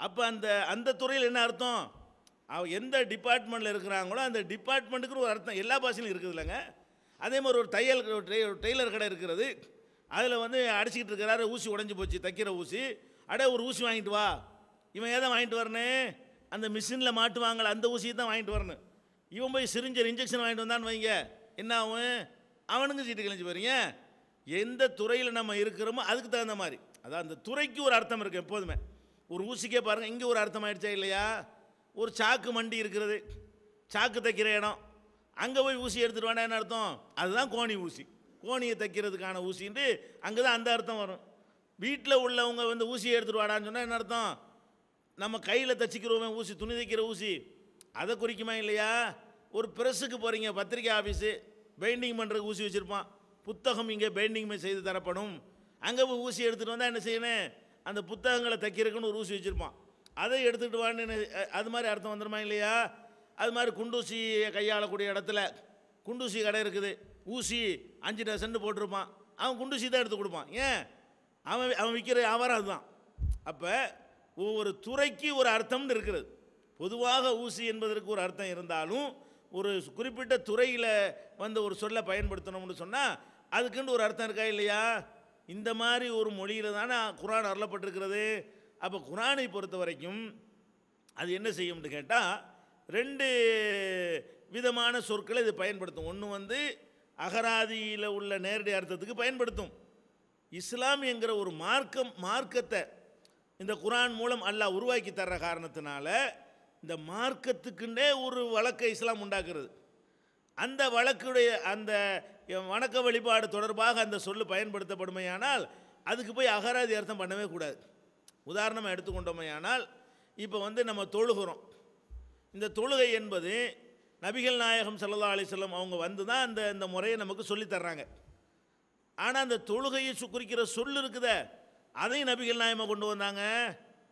அப்போ அந்த அந்த துறையில் என்ன அர்த்தம் அவ எந்த டிபார்ட்மெண்ட்டில் இருக்கிறாங்களோ அந்த டிபார்ட்மெண்ட்டுக்கு ஒரு அர்த்தம் எல்லா பாஷையும் இருக்குது இல்லைங்க அதே மாதிரி ஒரு தையல் ஒரு டெய்லர் கடை இருக்கிறது அதில் வந்து அடிச்சிக்கிட்டு இருக்கிறாரு ஊசி உடஞ்சி போச்சு தைக்கிற ஊசி அடே ஒரு ஊசி வாங்கிட்டு வா இவன் எதை வாங்கிட்டு வரனே அந்த மிஷினில் மாட்டுவாங்கள அந்த ஊசியை தான் வாங்கிட்டு வரணும் இவன் போய் சிரிஞ்சர் இன்ஜெக்ஷன் வாங்கிட்டு வந்தான்னு வைங்க என்ன ஆகும் அவனுங்க சீட்டு கழிஞ்சி போகிறீங்க எந்த துறையில் நம்ம இருக்கிறோமோ அதுக்கு தகுந்த மாதிரி அதான் அந்த துறைக்கு ஒரு அர்த்தம் இருக்குது எப்போதுமே ஒரு ஊசிக்கே பாருங்கள் இங்கே ஒரு அர்த்தம் ஆயிடுச்சா இல்லையா ஒரு சாக்கு மண்டி இருக்கிறது சாக்கு தைக்கிற இடம் அங்கே போய் ஊசி எடுத்துகிட்டு வேண்டாம் என்ன அர்த்தம் அதுதான் கோணி ஊசி கோணியை தைக்கிறதுக்கான ஊசின்ட்டு அங்கே தான் அந்த அர்த்தம் வரும் வீட்டில் உள்ளவங்க வந்து ஊசியை எடுத்துகிட்டு வாடான்னு சொன்னால் என்ன அர்த்தம் நம்ம கையில் தைச்சிக்கிறோமே ஊசி துணி தைக்கிற ஊசி அதை குறிக்குமா இல்லையா ஒரு ப்ரெஸ்ஸுக்கு போகிறீங்க பத்திரிக்கை ஆஃபீஸு பெயிண்டிங் பண்ணுறதுக்கு ஊசி வச்சுருப்பான் புத்தகம் இங்கே பெயிண்டிங் செய்து தரப்படும் அங்கே போய் ஊசி எடுத்துகிட்டு வந்தால் என்ன செய்யணும் அந்த புத்தகங்களை தைக்கிறதுக்குன்னு ஒரு ஊசி வச்சுருப்பான் அதை எடுத்துகிட்டு வான்னு அது மாதிரி அர்த்தம் வந்துடுமா இல்லையா அது மாதிரி குண்டூசியை கையாளக்கூடிய இடத்துல குண்டூசி கடை இருக்குது ஊசி அஞ்சு டசன் போட்டிருப்பான் அவன் குண்டூசி தான் எடுத்து கொடுப்பான் ஏன் அவன் அவன் விற்கிற வியாபாரம் அதுதான் அப்போ ஒவ்வொரு துறைக்கு ஒரு அர்த்தம்னு இருக்கிறது பொதுவாக ஊசி என்பதற்கு ஒரு அர்த்தம் இருந்தாலும் ஒரு குறிப்பிட்ட துறையில் வந்து ஒரு சொல்லை பயன்படுத்தணும்னு சொன்னால் அதுக்குன்னு ஒரு அர்த்தம் இருக்கா இல்லையா இந்த மாதிரி ஒரு மொழியில் தானே குரான் அருளப்பட்டிருக்கிறது அப்போ குரானை பொறுத்த வரைக்கும் அது என்ன செய்யும்னு கேட்டால் ரெண்டு விதமான சொற்களை இது பயன்படுத்தும் ஒன்று வந்து அகராதியில் உள்ள நேரடி அர்த்தத்துக்கு பயன்படுத்தும் இஸ்லாம் என்கிற ஒரு மார்க்கம் மார்க்கத்தை இந்த குரான் மூலம் அல்லாஹ் உருவாக்கி தர்ற காரணத்தினால இந்த மார்க்கத்துக்குன்னே ஒரு வழக்கை இஸ்லாம் உண்டாக்குறது அந்த வழக்குடைய அந்த வணக்க வழிபாடு தொடர்பாக அந்த சொல் பயன்படுத்தப்படுமையானால் அதுக்கு போய் அகராதி அர்த்தம் பண்ணவே கூடாது உதாரணமாக எடுத்துக்கொண்டோமையானால் இப்போ வந்து நம்ம தொழுகிறோம் இந்த தொழுகை என்பது நபிகள் நாயகம் சல்லா செல்லம் அவங்க வந்து தான் அந்த இந்த முறையை நமக்கு சொல்லித்தர்றாங்க ஆனால் அந்த தொழுகையை சு குறிக்கிற சொல் இருக்குத அதையும் நபிகள் நாயமாக கொண்டு வந்தாங்க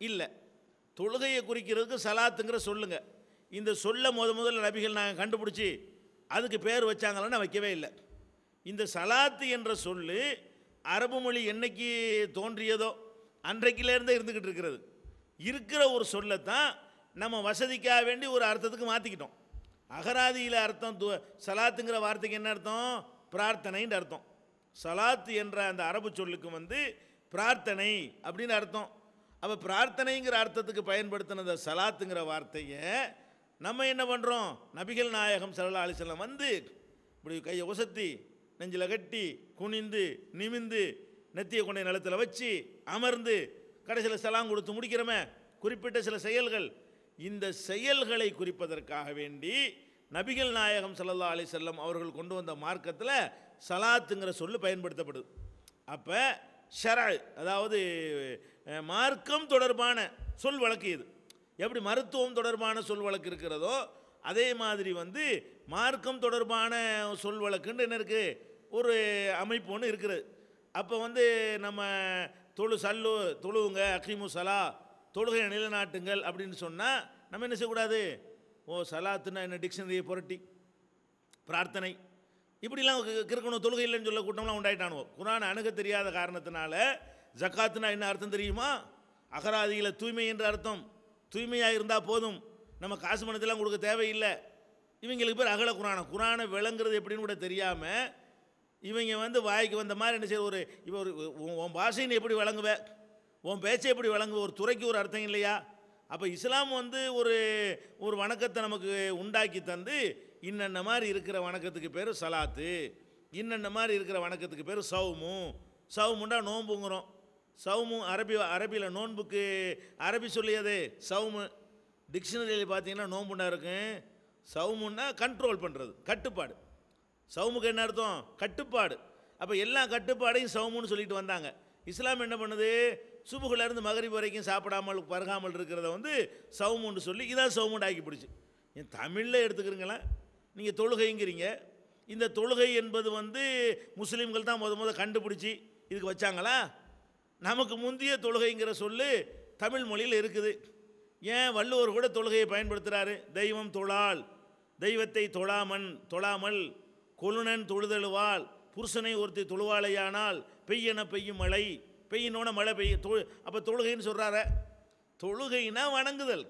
இல்லை தொழுகையை குறிக்கிறதுக்கு சலாத்துங்கிற சொல்லுங்க இந்த சொல்ல முத முதல்ல நபிகள் நாயகம் கண்டுபிடிச்சி அதுக்கு பேர் வச்சாங்களான்னு வைக்கவே இல்லை இந்த சலாத்து என்ற சொல்லு அரபு மொழி என்றைக்கு தோன்றியதோ அன்றைக்கிலேருந்தே இருந்துக்கிட்டு இருக்கிறது இருக்கிற ஒரு சொல்லை தான் நம்ம வசதிக்காக வேண்டி ஒரு அர்த்தத்துக்கு மாற்றிக்கிட்டோம் அகராதியில் அர்த்தம் து சலாத்துங்கிற வார்த்தைக்கு என்ன அர்த்தம் பிரார்த்தனைன்ற அர்த்தம் சலாத்து என்ற அந்த அரபு சொல்லுக்கு வந்து பிரார்த்தனை அப்படின்னு அர்த்தம் அப்போ பிரார்த்தனைங்கிற அர்த்தத்துக்கு பயன்படுத்தின அந்த சலாத்துங்கிற வார்த்தையை நம்ம என்ன பண்ணுறோம் நபிகள் நாயகம் சல்லா அலிசல்லாம் வந்து இப்படி கையை உசத்தி நெஞ்சில் கட்டி குனிந்து நிமிந்து நெத்திய கொண்டை நிலத்தில் வச்சு அமர்ந்து கடைசியில் சலாம் கொடுத்து முடிக்கிறோமே குறிப்பிட்ட சில செயல்கள் இந்த செயல்களை குறிப்பதற்காக வேண்டி நபிகள் நாயகம் சல்லா அலி செல்லம் அவர்கள் கொண்டு வந்த மார்க்கத்தில் சலாத்துங்கிற சொல்லு பயன்படுத்தப்படுது அப்போ ஷரல் அதாவது மார்க்கம் தொடர்பான சொல் வழக்கு இது எப்படி மருத்துவம் தொடர்பான சொல் வழக்கு இருக்கிறதோ அதே மாதிரி வந்து மார்க்கம் தொடர்பான சொல் வழக்குன்னு என்ன இருக்குது ஒரு அமைப்பு ஒன்று இருக்கிறது அப்போ வந்து நம்ம தொழு சல்லு தொழுவுங்க அக்ரிமு சலா தொழுகை நிலநாட்டுங்கள் அப்படின்னு சொன்னால் நம்ம என்ன செய்யக்கூடாது ஓ சலாத்துன்னா என்ன டிக்ஷனரியை புரட்டி பிரார்த்தனை இப்படிலாம் கிறுக்கணும் தொழுகை இல்லைன்னு சொல்ல கூட்டம்லாம் உண்டாயிட்டானுவோம் குரான் அணுக தெரியாத காரணத்தினால ஜக்காத்துனா என்ன அர்த்தம் தெரியுமா அகராதியில் தூய்மை என்ற அர்த்தம் தூய்மையாக இருந்தால் போதும் நம்ம காசு பணத்தெல்லாம் கொடுக்க தேவையில்லை இவங்களுக்கு பேர் அகல குரானை குரானை விளங்குறது எப்படின்னு கூட தெரியாமல் இவங்க வந்து வாய்க்கு வந்த மாதிரி என்ன செய்ய ஒரு இப்போ ஒரு உன் பாஷையின் எப்படி வழங்குவேன் உன் பேச்சை எப்படி வழங்குவ ஒரு துறைக்கு ஒரு அர்த்தம் இல்லையா அப்போ இஸ்லாம் வந்து ஒரு ஒரு வணக்கத்தை நமக்கு உண்டாக்கி தந்து இன்னென்ன மாதிரி இருக்கிற வணக்கத்துக்கு பேர் சலாத்து இன்னென்ன மாதிரி இருக்கிற வணக்கத்துக்கு பேர் சவுமு சவுமுண்டா நோம்புங்கிறோம் சவுமு அரபி அரபியில் நோன்புக்கு அரபி சொல்லியது சவுமு டிக்ஷனரியில் பார்த்தீங்கன்னா நோன்புன்னா இருக்கும் சவுமுன்னா கண்ட்ரோல் பண்ணுறது கட்டுப்பாடு சவுமுக்கு என்ன அர்த்தம் கட்டுப்பாடு அப்போ எல்லா கட்டுப்பாடையும் சவுமுன்னு சொல்லிட்டு வந்தாங்க இஸ்லாம் என்ன பண்ணுது சுபுகுலேருந்து மகரி வரைக்கும் சாப்பிடாமல் பருகாமல் இருக்கிறத வந்து சவுமுன்னு சொல்லி இதான் சவுமுண்டு ஆக்கி பிடிச்சி என் தமிழில் எடுத்துக்கிறீங்களா நீங்கள் தொழுகைங்கிறீங்க இந்த தொழுகை என்பது வந்து முஸ்லீம்கள் தான் முத முத கண்டுபிடிச்சி இதுக்கு வச்சாங்களா நமக்கு முந்தைய தொழுகைங்கிற சொல்லு தமிழ் மொழியில் இருக்குது ஏன் வள்ளுவர் கூட தொழுகையை பயன்படுத்துகிறாரு தெய்வம் தொழால் தெய்வத்தை தொழாமன் தொழாமல் கொழுனன் தொழுதழுவால் புருஷனை ஒருத்தி தொழுவாளையானால் பெய்யன பெய்யும் மழை பெய்யனோட மழை பெய்ய தொ அப்போ தொழுகைன்னு சொல்கிறார தொழுகைனா வணங்குதல்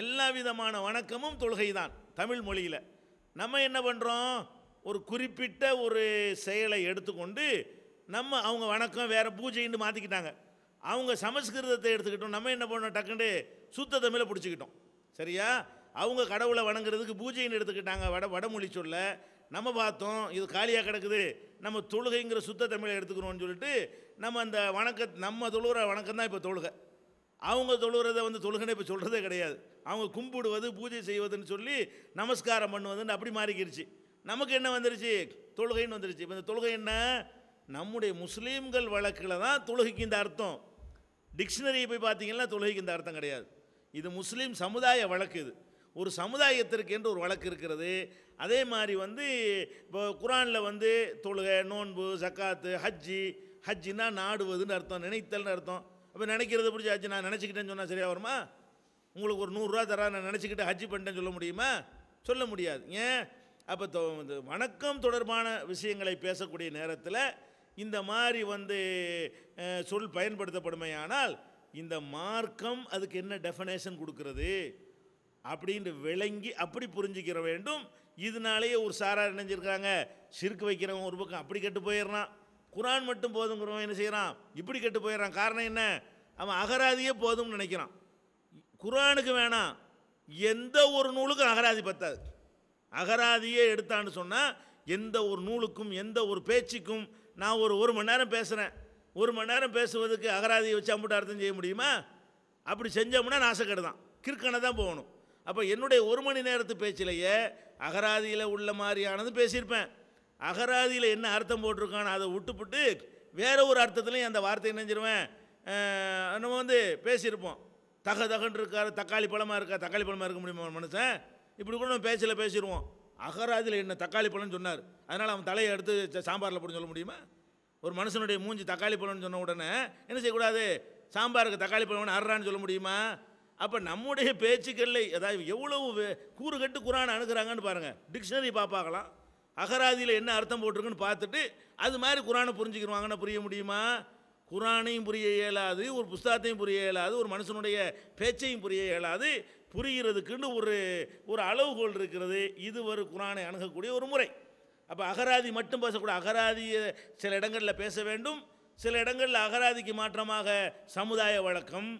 எல்லா விதமான வணக்கமும் தொழுகை தான் தமிழ் மொழியில் நம்ம என்ன பண்ணுறோம் ஒரு குறிப்பிட்ட ஒரு செயலை எடுத்துக்கொண்டு நம்ம அவங்க வணக்கம் வேறு பூஜைன்னு மாற்றிக்கிட்டாங்க அவங்க சமஸ்கிருதத்தை எடுத்துக்கிட்டோம் நம்ம என்ன பண்ணோம் டக்குண்டு சுத்த தமிழை பிடிச்சிக்கிட்டோம் சரியா அவங்க கடவுளை வணங்குறதுக்கு பூஜைன்னு எடுத்துக்கிட்டாங்க வட வடமொழி சொல்ல நம்ம பார்த்தோம் இது காலியாக கிடக்குது நம்ம தொழுகைங்கிற சுத்த தமிழை எடுத்துக்கிறோம்னு சொல்லிட்டு நம்ம அந்த வணக்க நம்ம தொழுகிற வணக்கம் தான் இப்போ தொழுகை அவங்க தொழுகிறத வந்து தொழுகனை இப்போ சொல்கிறதே கிடையாது அவங்க கும்பிடுவது பூஜை செய்வதுன்னு சொல்லி நமஸ்காரம் பண்ணுவதுன்னு அப்படி மாறிக்கிருச்சு நமக்கு என்ன வந்துருச்சு தொழுகைன்னு வந்துருச்சு இப்போ இந்த தொழுகை என்ன நம்முடைய முஸ்லீம்கள் வழக்கில் தான் தொழுகைக்கு இந்த அர்த்தம் டிக்ஷனரியை போய் பார்த்தீங்கன்னா தொழுகைக்கு இந்த அர்த்தம் கிடையாது இது முஸ்லீம் சமுதாய வழக்கு இது ஒரு சமுதாயத்திற்கு என்று ஒரு வழக்கு இருக்கிறது அதே மாதிரி வந்து இப்போ குரானில் வந்து தொழுகை நோன்பு சக்காத்து ஹஜ்ஜி ஹஜ்ஜின்னா நாடுவதுன்னு அர்த்தம் நினைத்தல்னு அர்த்தம் அப்போ நினைக்கிறத பிடிச்சி ஹஜ்ஜி நான் நினச்சிக்கிட்டேன்னு சொன்னால் சரியாக வருமா உங்களுக்கு ஒரு நூறுரூவா தரா நான் நினச்சிக்கிட்டு ஹஜ்ஜி பண்ணிட்டேன்னு சொல்ல முடியுமா சொல்ல முடியாது ஏன் அப்போ வணக்கம் தொடர்பான விஷயங்களை பேசக்கூடிய நேரத்தில் இந்த மாதிரி வந்து சொல் பயன்படுத்தப்படுமையானால் இந்த மார்க்கம் அதுக்கு என்ன டெஃபனேஷன் கொடுக்கறது அப்படின்னு விளங்கி அப்படி புரிஞ்சுக்கிற வேண்டும் இதனாலேயே ஒரு சாரார் இணைஞ்சிருக்கிறாங்க சிறுக்கு வைக்கிறவங்க ஒரு பக்கம் அப்படி கெட்டு போயிடுறான் குரான் மட்டும் போதுங்கிறவன் என்ன செய்கிறான் இப்படி கெட்டு போயிடுறான் காரணம் என்ன அவன் அகராதியே போதும்னு நினைக்கிறான் குரானுக்கு வேணாம் எந்த ஒரு நூலுக்கும் அகராதி பத்தாது அகராதியே எடுத்தான்னு சொன்னால் எந்த ஒரு நூலுக்கும் எந்த ஒரு பேச்சுக்கும் நான் ஒரு ஒரு மணி நேரம் பேசுகிறேன் ஒரு மணி நேரம் பேசுவதுக்கு அகராதியை வச்சு அம்புட்டு அர்த்தம் செய்ய முடியுமா அப்படி செஞ்சோம்னா நாசக்கடை தான் கிற்கனை தான் போகணும் அப்போ என்னுடைய ஒரு மணி நேரத்து பேச்சிலேயே அகராதியில் உள்ள மாதிரியானது பேசியிருப்பேன் அகராதியில் என்ன அர்த்தம் போட்டிருக்கான்னு அதை விட்டுப்புட்டு வேறு ஒரு அர்த்தத்துலையும் அந்த வார்த்தை நினைஞ்சிருவேன் நம்ம வந்து பேசியிருப்போம் தக தகன் இருக்கார் தக்காளி பழமாக இருக்கா தக்காளி பழமாக இருக்க முடியுமா மனுஷன் இப்படி கூட நம்ம பேச்சில் பேசிடுவோம் அகராதியில் என்ன தக்காளி பழம்னு சொன்னார் அதனால் அவன் தலையை எடுத்து சாம்பாரில் போட்டு சொல்ல முடியுமா ஒரு மனுஷனுடைய மூஞ்சி தக்காளி பழம்னு சொன்ன உடனே என்ன செய்யக்கூடாது சாம்பாருக்கு தக்காளி பழம்னு அர்றான்னு சொல்ல முடியுமா அப்போ நம்முடைய பேச்சுக்களில் அதாவது எவ்வளவு கூறுகட்டு குரான் அணுகிறாங்கன்னு பாருங்கள் டிக்ஷனரி பார்ப்பாங்களாம் அகராதியில் என்ன அர்த்தம் போட்டிருக்குன்னு பார்த்துட்டு அது மாதிரி குரானை புரிஞ்சுக்கிடுவாங்கன்னா புரிய முடியுமா குரானையும் புரிய இயலாது ஒரு புஸ்தகத்தையும் புரிய இயலாது ஒரு மனுஷனுடைய பேச்சையும் புரிய இயலாது புரிகிறதுக்குன்னு ஒரு ஒரு அளவுகோல் இருக்கிறது இது ஒரு குரானை அணுகக்கூடிய ஒரு முறை அப்போ அகராதி மட்டும் பேசக்கூடிய அகராதியை சில இடங்களில் பேச வேண்டும் சில இடங்களில் அகராதிக்கு மாற்றமாக சமுதாய வழக்கம்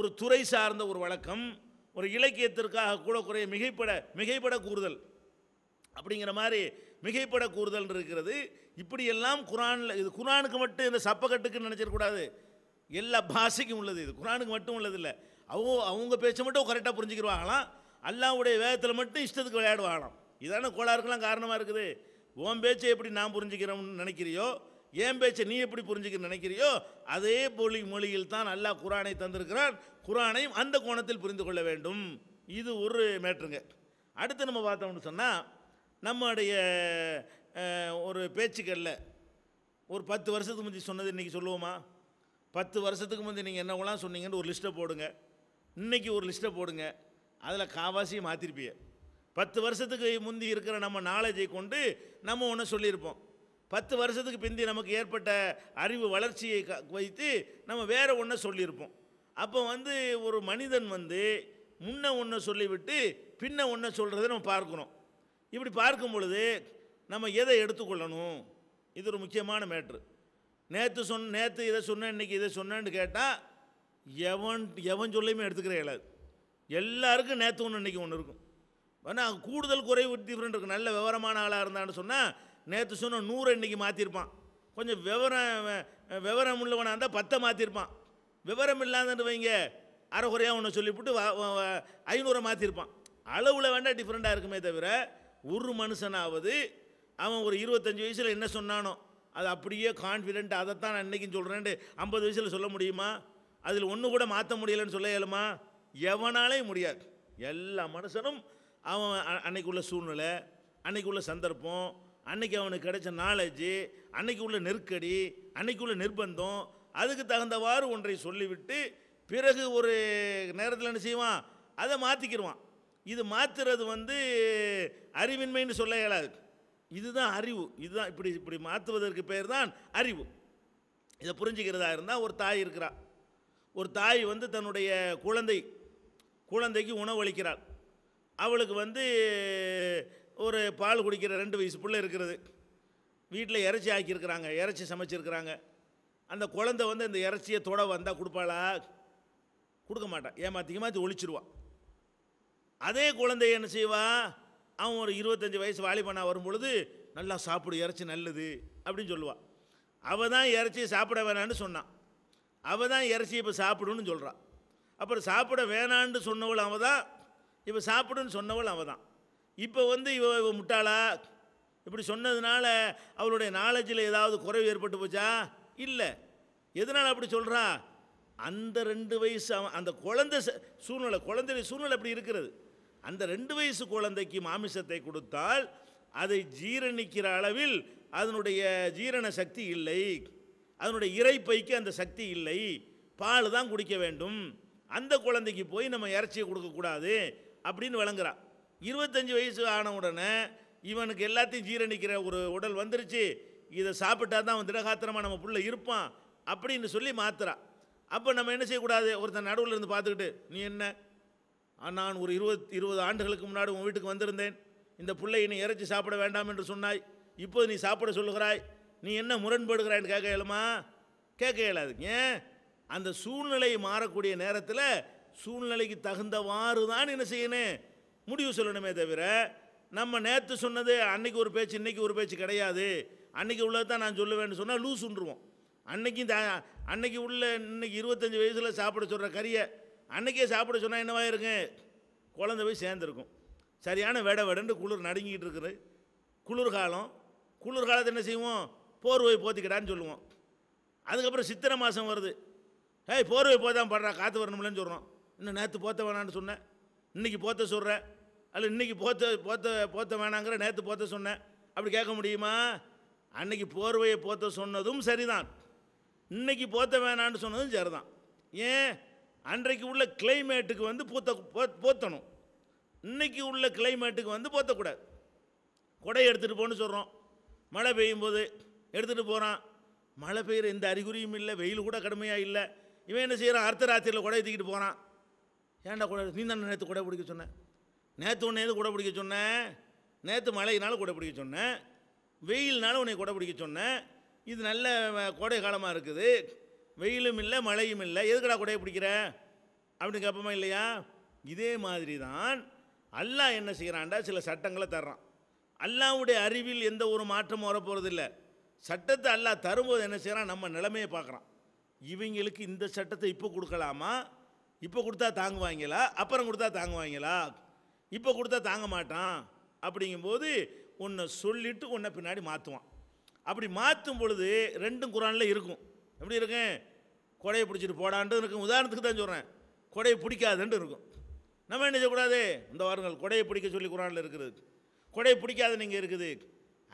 ஒரு துறை சார்ந்த ஒரு வழக்கம் ஒரு இலக்கியத்திற்காக கூட குறைய மிகைப்பட மிகைப்பட கூறுதல் அப்படிங்கிற மாதிரி மிகைப்பட கூறுதல் இருக்கிறது இப்படியெல்லாம் குரானில் இது குரானுக்கு மட்டும் இந்த சப்பக்கட்டுக்குன்னு நினச்சிடக்கூடாது எல்லா பாஷைக்கும் உள்ளது இது குரானுக்கு மட்டும் உள்ளதில்லை அவங்க அவங்க பேச்சை மட்டும் கரெக்டாக புரிஞ்சுக்கிடுவாங்களாம் அல்லாவுடைய வேகத்தில் மட்டும் இஷ்டத்துக்கு விளையாடுவாங்களாம் இதான கோளாறுக்கெல்லாம் காரணமாக இருக்குது உன் பேச்சை எப்படி நான் புரிஞ்சுக்கிறோம்னு நினைக்கிறியோ என் பேச்சை நீ எப்படி புரிஞ்சுக்க நினைக்கிறியோ அதே போலி மொழியில் தான் அல்லாஹ் குரானை தந்திருக்கிறான் குரானையும் அந்த கோணத்தில் புரிந்து கொள்ள வேண்டும் இது ஒரு மேட்ருங்க அடுத்து நம்ம பார்த்தோம்னு சொன்னால் நம்முடைய ஒரு பேச்சுக்களில் ஒரு பத்து வருஷத்துக்கு முந்தி சொன்னது இன்றைக்கி சொல்லுவோமா பத்து வருஷத்துக்கு முந்தி நீங்கள் என்னவெல்லாம் சொன்னீங்கன்னு ஒரு லிஸ்ட்டை போடுங்க இன்றைக்கி ஒரு லிஸ்ட்டை போடுங்க அதில் காவாசி மாற்றிருப்பிய பத்து வருஷத்துக்கு முந்தி இருக்கிற நம்ம நாலேஜை கொண்டு நம்ம ஒன்று சொல்லியிருப்போம் பத்து வருஷத்துக்கு பிந்தி நமக்கு ஏற்பட்ட அறிவு வளர்ச்சியை வைத்து நம்ம வேறு ஒன்றை சொல்லியிருப்போம் அப்போ வந்து ஒரு மனிதன் வந்து முன்ன ஒன்று சொல்லிவிட்டு பின்ன ஒன்று சொல்கிறத நம்ம பார்க்கணும் இப்படி பார்க்கும் பொழுது நம்ம எதை எடுத்துக்கொள்ளணும் இது ஒரு முக்கியமான மேட்ரு நேற்று சொன்ன நேற்று இதை சொன்னேன் இன்றைக்கி இதை சொன்னேன்னு கேட்டால் எவன் எவன் சொல்லையுமே எடுத்துக்கிற இயலாது எல்லாருக்கும் நேற்று ஒன்று இன்றைக்கி ஒன்று இருக்கும் ஆனால் கூடுதல் குறைவு டிஃப்ரெண்ட் இருக்கும் நல்ல விவரமான ஆளாக இருந்தான்னு சொன்னால் நேற்று சொன்ன நூறு இன்றைக்கி மாற்றிருப்பான் கொஞ்சம் விவரம் விவரம் உள்ளவனாக இருந்தால் பத்தை மாற்றிருப்பான் விவரம் இல்லாதன்னு வைங்க அரை குறையாக ஒன்று சொல்லிவிட்டு ஐநூறை மாற்றிருப்பான் அளவில் வேண்டாம் டிஃப்ரெண்ட்டாக இருக்குமே தவிர ஒரு மனுஷனாவது அவன் ஒரு இருபத்தஞ்சி வயசில் என்ன சொன்னானோ அது அப்படியே கான்ஃபிடென்ட் அதைத்தான் நான் இன்றைக்கும் சொல்கிறேன்ட்டு ஐம்பது வயசில் சொல்ல முடியுமா அதில் ஒன்று கூட மாற்ற முடியலைன்னு சொல்ல இயலுமா எவனாலே முடியாது எல்லா மனுஷனும் அவன் அன்னைக்குள்ள சூழ்நிலை அன்னைக்குள்ள சந்தர்ப்பம் அன்னைக்கு அவனுக்கு கிடைச்ச நாலேஜு அன்னைக்கு உள்ள நெருக்கடி அன்னைக்குள்ள நிர்பந்தம் அதுக்கு தகுந்தவாறு ஒன்றை சொல்லிவிட்டு பிறகு ஒரு நேரத்தில் என்ன செய்வான் அதை மாற்றிக்கிடுவான் இது மாற்றுறது வந்து அறிவின்மைன்னு சொல்ல இயலாது இதுதான் அறிவு இதுதான் இப்படி இப்படி மாற்றுவதற்கு பேர் தான் அறிவு இதை புரிஞ்சுக்கிறதா இருந்தால் ஒரு தாய் இருக்கிறா ஒரு தாய் வந்து தன்னுடைய குழந்தை குழந்தைக்கு உணவளிக்கிறாள் அவளுக்கு வந்து ஒரு பால் குடிக்கிற ரெண்டு வயசு பிள்ளை இருக்கிறது வீட்டில் இறைச்சி ஆக்கியிருக்கிறாங்க இறைச்சி சமைச்சிருக்கிறாங்க அந்த குழந்தை வந்து அந்த இறைச்சியை தொட வந்தால் கொடுப்பாளா கொடுக்க மாட்டான் ஏமாற்றி மாற்றி ஒழிச்சிருவான் அதே குழந்தைய என்ன செய்வான் அவன் ஒரு இருபத்தஞ்சி வயசு வாலிபனாக பொழுது நல்லா சாப்பிடு இறைச்சி நல்லது அப்படின்னு சொல்லுவாள் அவள் தான் இறைச்சி சாப்பிட வேணான்னு சொன்னான் அவள் தான் இறைச்சி இப்போ சாப்பிடுன்னு சொல்கிறான் அப்புறம் சாப்பிட வேணான்னு சொன்னவள் அவள் தான் இப்போ சாப்பிடுன்னு சொன்னவள் அவள் தான் இப்போ வந்து இவ இவ முட்டாளா இப்படி சொன்னதுனால அவளுடைய நாலேஜில் ஏதாவது குறைவு ஏற்பட்டு போச்சா இல்லை எதனால் அப்படி சொல்கிறா அந்த ரெண்டு வயசு அவன் அந்த குழந்தை சூழ்நிலை குழந்தைய சூழ்நிலை அப்படி இருக்கிறது அந்த ரெண்டு வயசு குழந்தைக்கு மாமிசத்தை கொடுத்தால் அதை ஜீரணிக்கிற அளவில் அதனுடைய ஜீரண சக்தி இல்லை அதனுடைய இறைப்பைக்கு அந்த சக்தி இல்லை பால் தான் குடிக்க வேண்டும் அந்த குழந்தைக்கு போய் நம்ம இறைச்சியை கொடுக்கக்கூடாது அப்படின்னு விளங்குறான் இருபத்தஞ்சி வயசு ஆன உடனே இவனுக்கு எல்லாத்தையும் ஜீரணிக்கிற ஒரு உடல் வந்துருச்சு இதை சாப்பிட்டா தான் அவன் திடகாத்திரமாக நம்ம புள்ள இருப்பான் அப்படின்னு சொல்லி மாத்துறா அப்போ நம்ம என்ன செய்யக்கூடாது ஒருத்தன் நடுவில் இருந்து பார்த்துக்கிட்டு நீ என்ன நான் ஒரு இருபத் இருபது ஆண்டுகளுக்கு முன்னாடி உன் வீட்டுக்கு வந்திருந்தேன் இந்த பிள்ளை நீ இறைச்சி சாப்பிட வேண்டாம் என்று சொன்னாய் இப்போது நீ சாப்பிட சொல்லுகிறாய் நீ என்ன முரண்படுகிறான்னு கேட்க இயலுமா கேட்க இயலாதுங்க அந்த சூழ்நிலை மாறக்கூடிய நேரத்தில் சூழ்நிலைக்கு தகுந்தவாறு தான் என்ன செய்யணும் முடிவு சொல்லணுமே தவிர நம்ம நேற்று சொன்னது அன்னைக்கு ஒரு பேச்சு இன்றைக்கி ஒரு பேச்சு கிடையாது அன்றைக்கி உள்ளது தான் நான் சொல்லுவேன்னு சொன்னால் லூசுன்றுவோம் அன்னைக்கு த அன்னைக்கு உள்ள இன்னைக்கு இருபத்தஞ்சி வயசில் சாப்பிட சொல்கிற கறியை அன்றைக்கே சாப்பிட சொன்னால் என்னவாயிருங்க குழந்த போய் சேர்ந்துருக்கும் சரியான வெட வெடன்னு குளிர் நடுங்கிட்டு இருக்குது குளிர்காலம் குளிர்காலத்தை என்ன செய்வோம் போர்வை போத்திக்கடான்னு சொல்லுவோம் அதுக்கப்புறம் சித்திரை மாதம் வருது ஏய் போர்வை போதான் படுறா காற்று வரணும்லன்னு சொல்கிறோம் இன்னும் நேற்று போத்த வேணான்னு சொன்னேன் இன்றைக்கி போத்த சொல்கிறேன் அல்ல இன்றைக்கி போத்த போத்த போத்த வேணாங்கிற நேற்று போத்த சொன்னேன் அப்படி கேட்க முடியுமா அன்னைக்கு போர்வையை போத்த சொன்னதும் சரிதான் இன்றைக்கி போத்த வேணான்னு சொன்னதும் சரிதான் ஏன் அன்றைக்கு உள்ள கிளைமேட்டுக்கு வந்து பூத்த போத்தணும் இன்றைக்கி உள்ள கிளைமேட்டுக்கு வந்து போத்தக்கூடாது கொடை எடுத்துகிட்டு போன்னு சொல்கிறோம் மழை பெய்யும்போது எடுத்துகிட்டு போகிறான் மழை பெய்கிற எந்த அறிகுறியும் இல்லை வெயில் கூட கடுமையாக இல்லை இவன் என்ன செய்கிறான் அர்த்த ராத்திரியில் கூட தூக்கிட்டு போகிறான் ஏன்டா கூட நீ தானே நேற்று குடை பிடிக்க சொன்னேன் நேற்று உன்னை எது கொடை பிடிக்க சொன்னேன் நேற்று மழையினாலும் குடை பிடிக்க சொன்னேன் வெயில்னாலும் உன்னை குடை பிடிக்க சொன்னேன் இது நல்ல கோடை காலமாக இருக்குது வெயிலும் இல்லை மழையும் இல்லை எதுக்கடா குடையை பிடிக்கிற அப்படின்னு கேட்போமா இல்லையா இதே மாதிரி தான் அல்லா என்ன செய்கிறான்டா சில சட்டங்களை தர்றான் அல்லாவுடைய அறிவில் எந்த ஒரு மாற்றமும் வரப்போகிறதில்லை சட்டத்தை அல்லா தரும்போது என்ன செய்கிறான் நம்ம நிலைமையை பார்க்குறான் இவங்களுக்கு இந்த சட்டத்தை இப்போ கொடுக்கலாமா இப்போ கொடுத்தா தாங்குவாங்களா அப்புறம் கொடுத்தா தாங்குவாங்களா இப்போ கொடுத்தா தாங்க மாட்டான் அப்படிங்கும்போது உன்னை சொல்லிவிட்டு உன்னை பின்னாடி மாற்றுவான் அப்படி மாற்றும் பொழுது ரெண்டும் குரானில் இருக்கும் எப்படி இருக்கும் கொடையை பிடிச்சிட்டு போடான்ட்டு இருக்கும் உதாரணத்துக்கு தான் சொல்கிறேன் கொடையை பிடிக்காதுன்ட்டு இருக்கும் நம்ம என்ன செய்யக்கூடாது இந்த வாருங்கள் கொடையை பிடிக்க சொல்லி குரானில் இருக்கிறது கொடையை பிடிக்காத நீங்கள் இருக்குது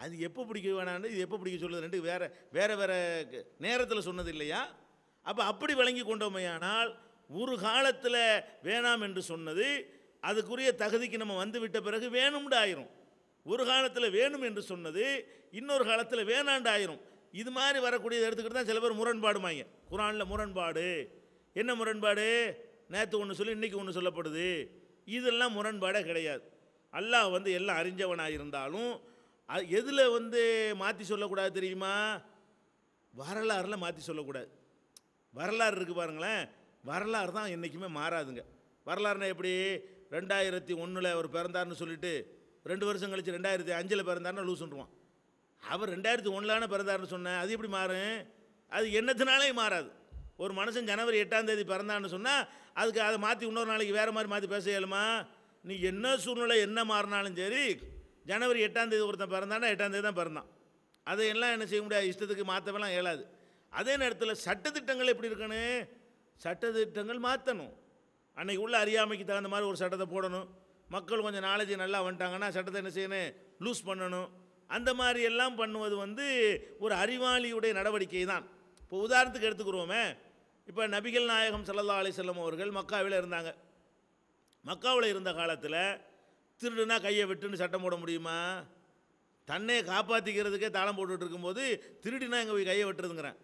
அது எப்போ பிடிக்க வேணான்னு இது எப்போ பிடிக்க சொல்லுது ரெண்டு வேறு வேறு வேறு நேரத்தில் சொன்னது இல்லையா அப்போ அப்படி வழங்கி கொண்டோமையானால் ஒரு காலத்தில் வேணாம் என்று சொன்னது அதுக்குரிய தகுதிக்கு நம்ம வந்து விட்ட பிறகு வேணும்னு ஆயிரும் ஒரு காலத்தில் வேணும் என்று சொன்னது இன்னொரு காலத்தில் வேணாண்டு ஆயிரும் இது மாதிரி வரக்கூடியதை எடுத்துக்கிட்டு தான் சில பேர் முரண்பாடுமாங்க குரானில் முரண்பாடு என்ன முரண்பாடு நேற்று ஒன்று சொல்லி இன்றைக்கி ஒன்று சொல்லப்படுது இதெல்லாம் முரண்பாடே கிடையாது அல்லாஹ் வந்து எல்லாம் அறிஞ்சவனாக இருந்தாலும் அது எதில் வந்து மாற்றி சொல்லக்கூடாது தெரியுமா வரலாறில் மாற்றி சொல்லக்கூடாது வரலாறு இருக்குது பாருங்களேன் வரலாறு தான் என்றைக்குமே மாறாதுங்க வரலாறுனா எப்படி ரெண்டாயிரத்தி ஒன்றில் அவர் பிறந்தார்னு சொல்லிவிட்டு ரெண்டு வருஷம் கழித்து ரெண்டாயிரத்தி அஞ்சில் பிறந்தார்னா லூஸ் சொல்லுவான் அவர் ரெண்டாயிரத்தி ஒன்றிலான பிறந்தார்னு சொன்னேன் அது எப்படி மாறும் அது என்னத்தினாலே மாறாது ஒரு மனுஷன் ஜனவரி எட்டாம் தேதி பிறந்தான்னு சொன்னால் அதுக்கு அதை மாற்றி இன்னொரு நாளைக்கு வேறு மாதிரி மாற்றி பேச இயலுமா நீ என்ன சூழ்நிலை என்ன மாறினாலும் சரி ஜனவரி எட்டாந்தேதி ஒருத்தன் எட்டாம் தேதி தான் பிறந்தான் அதை எல்லாம் என்ன செய்ய முடியாது இஷ்டத்துக்கு மாற்றவெல்லாம் இயலாது அதே நேரத்தில் சட்டத்திட்டங்கள் எப்படி இருக்கணும் சட்டத்திட்டங்கள் மாற்றணும் அன்றைக்கி உள்ள அறியாமைக்கு தகுந்த மாதிரி ஒரு சட்டத்தை போடணும் மக்கள் கொஞ்சம் நாலேஜ் நல்லா வந்துட்டாங்கன்னா சட்டத்தை என்ன செய்யணும் லூஸ் பண்ணணும் அந்த மாதிரி எல்லாம் பண்ணுவது வந்து ஒரு அறிவாளியுடைய நடவடிக்கை தான் இப்போ உதாரணத்துக்கு எடுத்துக்கிறோமே இப்போ நபிகள் நாயகம் சல்லா அலி செல்லம் அவர்கள் மக்காவில் இருந்தாங்க மக்காவில் இருந்த காலத்தில் திருடுனா கையை வெட்டுன்னு சட்டம் போட முடியுமா தன்னை காப்பாற்றிக்கிறதுக்கே தாளம் போட்டுட்டு இருக்கும்போது திருடினா எங்கள் போய் கையை வெட்டுறதுங்கிறேன்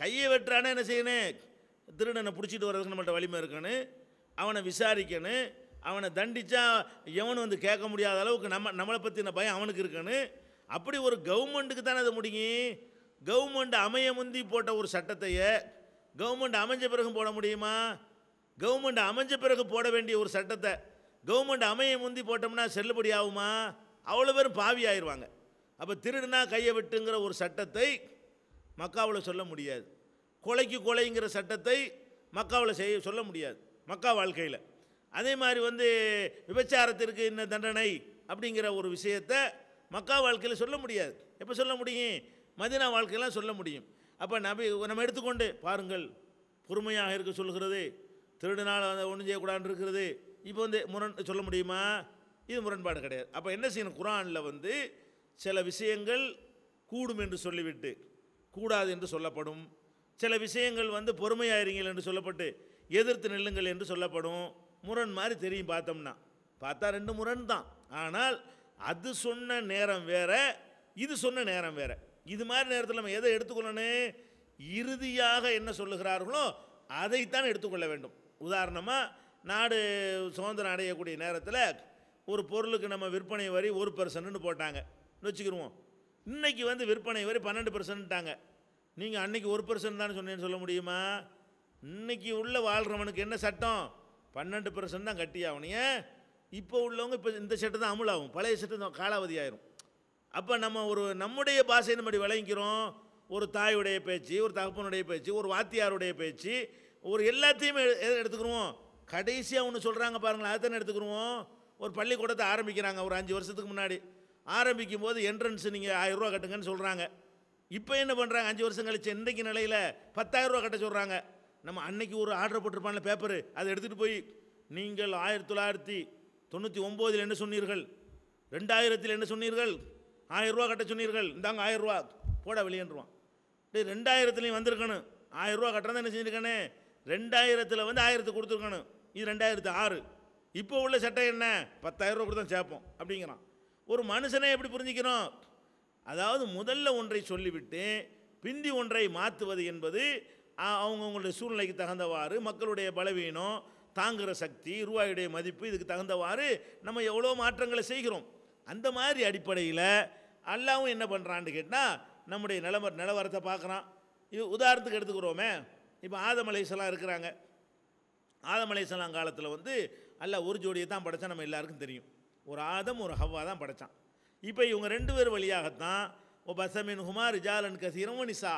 கையை வெட்டுறானே என்ன செய்யணும் திருடனை பிடிச்சிட்டு வர்றதுக்கு நம்மள்ட வலிமை இருக்கணும் அவனை விசாரிக்கணும் அவனை தண்டித்தா எவனும் வந்து கேட்க முடியாத அளவுக்கு நம்ம நம்மளை பற்றின பயம் அவனுக்கு இருக்கணும் அப்படி ஒரு கவர்மெண்ட்டுக்கு தானே அது முடியும் கவர்மெண்ட் அமைய முந்தி போட்ட ஒரு சட்டத்தையே கவர்மெண்ட் அமைஞ்ச பிறகு போட முடியுமா கவர்மெண்ட் அமைஞ்ச பிறகு போட வேண்டிய ஒரு சட்டத்தை கவர்மெண்ட் அமையை முந்தி போட்டோம்னா செல்லுபடி ஆகுமா அவ்வளோ பேரும் பாவி ஆயிடுவாங்க அப்போ திருடுனா கையை விட்டுங்கிற ஒரு சட்டத்தை மக்காவில் சொல்ல முடியாது கொலைக்கு கொலைங்கிற சட்டத்தை மக்காவில் செய்ய சொல்ல முடியாது மக்கா வாழ்க்கையில் அதே மாதிரி வந்து விபச்சாரத்திற்கு இன்ன தண்டனை அப்படிங்கிற ஒரு விஷயத்தை மக்கா வாழ்க்கையில் சொல்ல முடியாது எப்போ சொல்ல முடியும் மதினா வாழ்க்கையெல்லாம் சொல்ல முடியும் அப்போ நபி நம்ம எடுத்துக்கொண்டு பாருங்கள் பொறுமையாக இருக்க சொல்கிறது திருடினால் அதை ஒன்றும் செய்யக்கூடாதுன்னு இருக்கிறது இப்போ வந்து முரண் சொல்ல முடியுமா இது முரண்பாடு கிடையாது அப்போ என்ன செய்யணும் குரானில் வந்து சில விஷயங்கள் கூடும் என்று சொல்லிவிட்டு கூடாது என்று சொல்லப்படும் சில விஷயங்கள் வந்து பொறுமையாயிருங்கள் என்று சொல்லப்பட்டு எதிர்த்து நெல்லுங்கள் என்று சொல்லப்படும் முரண் மாதிரி தெரியும் பார்த்தோம்னா பார்த்தா ரெண்டு முரண் தான் ஆனால் அது சொன்ன நேரம் வேற இது சொன்ன நேரம் வேற இது மாதிரி நேரத்தில் நம்ம எதை எடுத்துக்கொள்ளணும் இறுதியாக என்ன சொல்லுகிறார்களோ அதைத்தான் எடுத்துக்கொள்ள வேண்டும் உதாரணமாக நாடு சுதந்திரம் அடையக்கூடிய நேரத்தில் ஒரு பொருளுக்கு நம்ம விற்பனை வரி ஒரு பர்சன்ட்னு போட்டாங்க வச்சுக்கிருவோம் இன்றைக்கி வந்து விற்பனை வரி பன்னெண்டு பர்சன்ட்டாங்க நீங்கள் அன்றைக்கி ஒரு பர்சன்ட் தான் சொன்னேன்னு சொல்ல முடியுமா இன்றைக்கி உள்ளே வாழ்கிறவனுக்கு என்ன சட்டம் பன்னெண்டு பர்சன்ட் தான் கட்டி ஆகணும் ஏன் இப்போ உள்ளவங்க இப்போ இந்த சட்டை தான் அமுலாகும் பழைய சட்டை தான் காலாவதி ஆயிரும் அப்போ நம்ம ஒரு நம்முடைய பாஷை நம்ம விளங்கிக்கிறோம் ஒரு தாயுடைய பேச்சு ஒரு தகப்பனுடைய பேச்சு ஒரு வாத்தியாருடைய பேச்சு ஒரு எல்லாத்தையுமே எடுத்துக்கிறோம் கடைசியாக ஒன்று சொல்கிறாங்க பாருங்களேன் அதை எடுத்துக்கிடுவோம் ஒரு பள்ளிக்கூடத்தை ஆரம்பிக்கிறாங்க ஒரு அஞ்சு வருஷத்துக்கு முன்னாடி ஆரம்பிக்கும் போது என்ட்ரன்ஸ் நீங்கள் ஆயிரரூவா கட்டுங்கன்னு சொல்கிறாங்க இப்போ என்ன பண்ணுறாங்க அஞ்சு வருஷம் கழிச்சு இன்றைக்கு நிலையில் பத்தாயிரரூவா கட்ட சொல்கிறாங்க நம்ம அன்னைக்கு ஒரு ஆர்டர் போட்டிருப்பான்ல பேப்பர் அதை எடுத்துகிட்டு போய் நீங்கள் ஆயிரத்தி தொள்ளாயிரத்தி தொண்ணூற்றி ஒம்போதில் என்ன சொன்னீர்கள் ரெண்டாயிரத்தில் என்ன சொன்னீர்கள் ஆயிரரூவா கட்ட சொன்னீர்கள் இந்தாங்க ஆயிரரூவா போட வெளியேன்றுவான் டே ரெண்டாயிரத்துலேயும் வந்திருக்கணும் ஆயிரரூவா கட்டுறதான் என்ன செஞ்சுருக்கானே ரெண்டாயிரத்தில் வந்து ஆயிரத்து கொடுத்துருக்கணும் இது ரெண்டாயிரத்து ஆறு இப்போ உள்ள சட்டம் என்ன பத்தாயிரரூவா தான் சேர்ப்போம் அப்படிங்கிறான் ஒரு மனுஷனை எப்படி புரிஞ்சுக்கிறோம் அதாவது முதல்ல ஒன்றை சொல்லிவிட்டு பிந்தி ஒன்றை மாற்றுவது என்பது அவங்கவுங்களுடைய சூழ்நிலைக்கு தகுந்தவாறு மக்களுடைய பலவீனம் தாங்குகிற சக்தி ரூபாயுடைய மதிப்பு இதுக்கு தகுந்தவாறு நம்ம எவ்வளோ மாற்றங்களை செய்கிறோம் அந்த மாதிரி அடிப்படையில் அல்லாவும் என்ன பண்ணுறான்னு கேட்டால் நம்முடைய நிலம நிலவரத்தை பார்க்குறான் இது உதாரணத்துக்கு எடுத்துக்கிறோமே இப்போ ஆதம் இருக்கிறாங்க ஆதம் காலத்தில் வந்து அல்ல ஒரு ஜோடியை தான் படைத்தா நம்ம எல்லாருக்கும் தெரியும் ஒரு ஆதம் ஒரு ஹவ்வா தான் படைத்தான் இப்போ இவங்க ரெண்டு பேர் வழியாகத்தான் ஓ பசமின் ஹுமார் ஜாலன் கசீரம் நிசா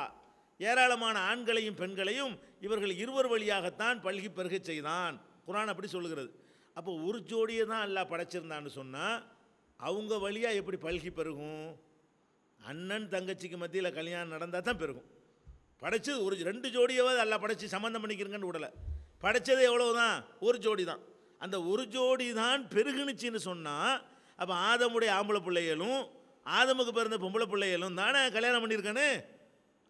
ஏராளமான ஆண்களையும் பெண்களையும் இவர்கள் இருவர் வழியாகத்தான் பல்கி பெருகச் செய்தான் குரான் அப்படி சொல்லுகிறது அப்போ ஒரு ஜோடியை தான் எல்லாம் படைச்சிருந்தான்னு சொன்னால் அவங்க வழியாக எப்படி பல்கி பெருகும் அண்ணன் தங்கச்சிக்கு மத்தியில் கல்யாணம் நடந்தால் தான் பெருகும் படைச்சது ஒரு ரெண்டு ஜோடியாவது அல்ல படைச்சி சம்மந்தம் பண்ணிக்கிறேங்கன்னு விடலை படைச்சது எவ்வளவுதான் தான் ஒரு ஜோடி தான் அந்த ஒரு ஜோடி தான் பெருகுனுச்சின்னு சொன்னால் அப்போ ஆதமுடைய ஆம்பளை பிள்ளைகளும் ஆதமுக்கு பிறந்த பொம்பளை பிள்ளைகளும் தானே கல்யாணம் பண்ணியிருக்கேன்னு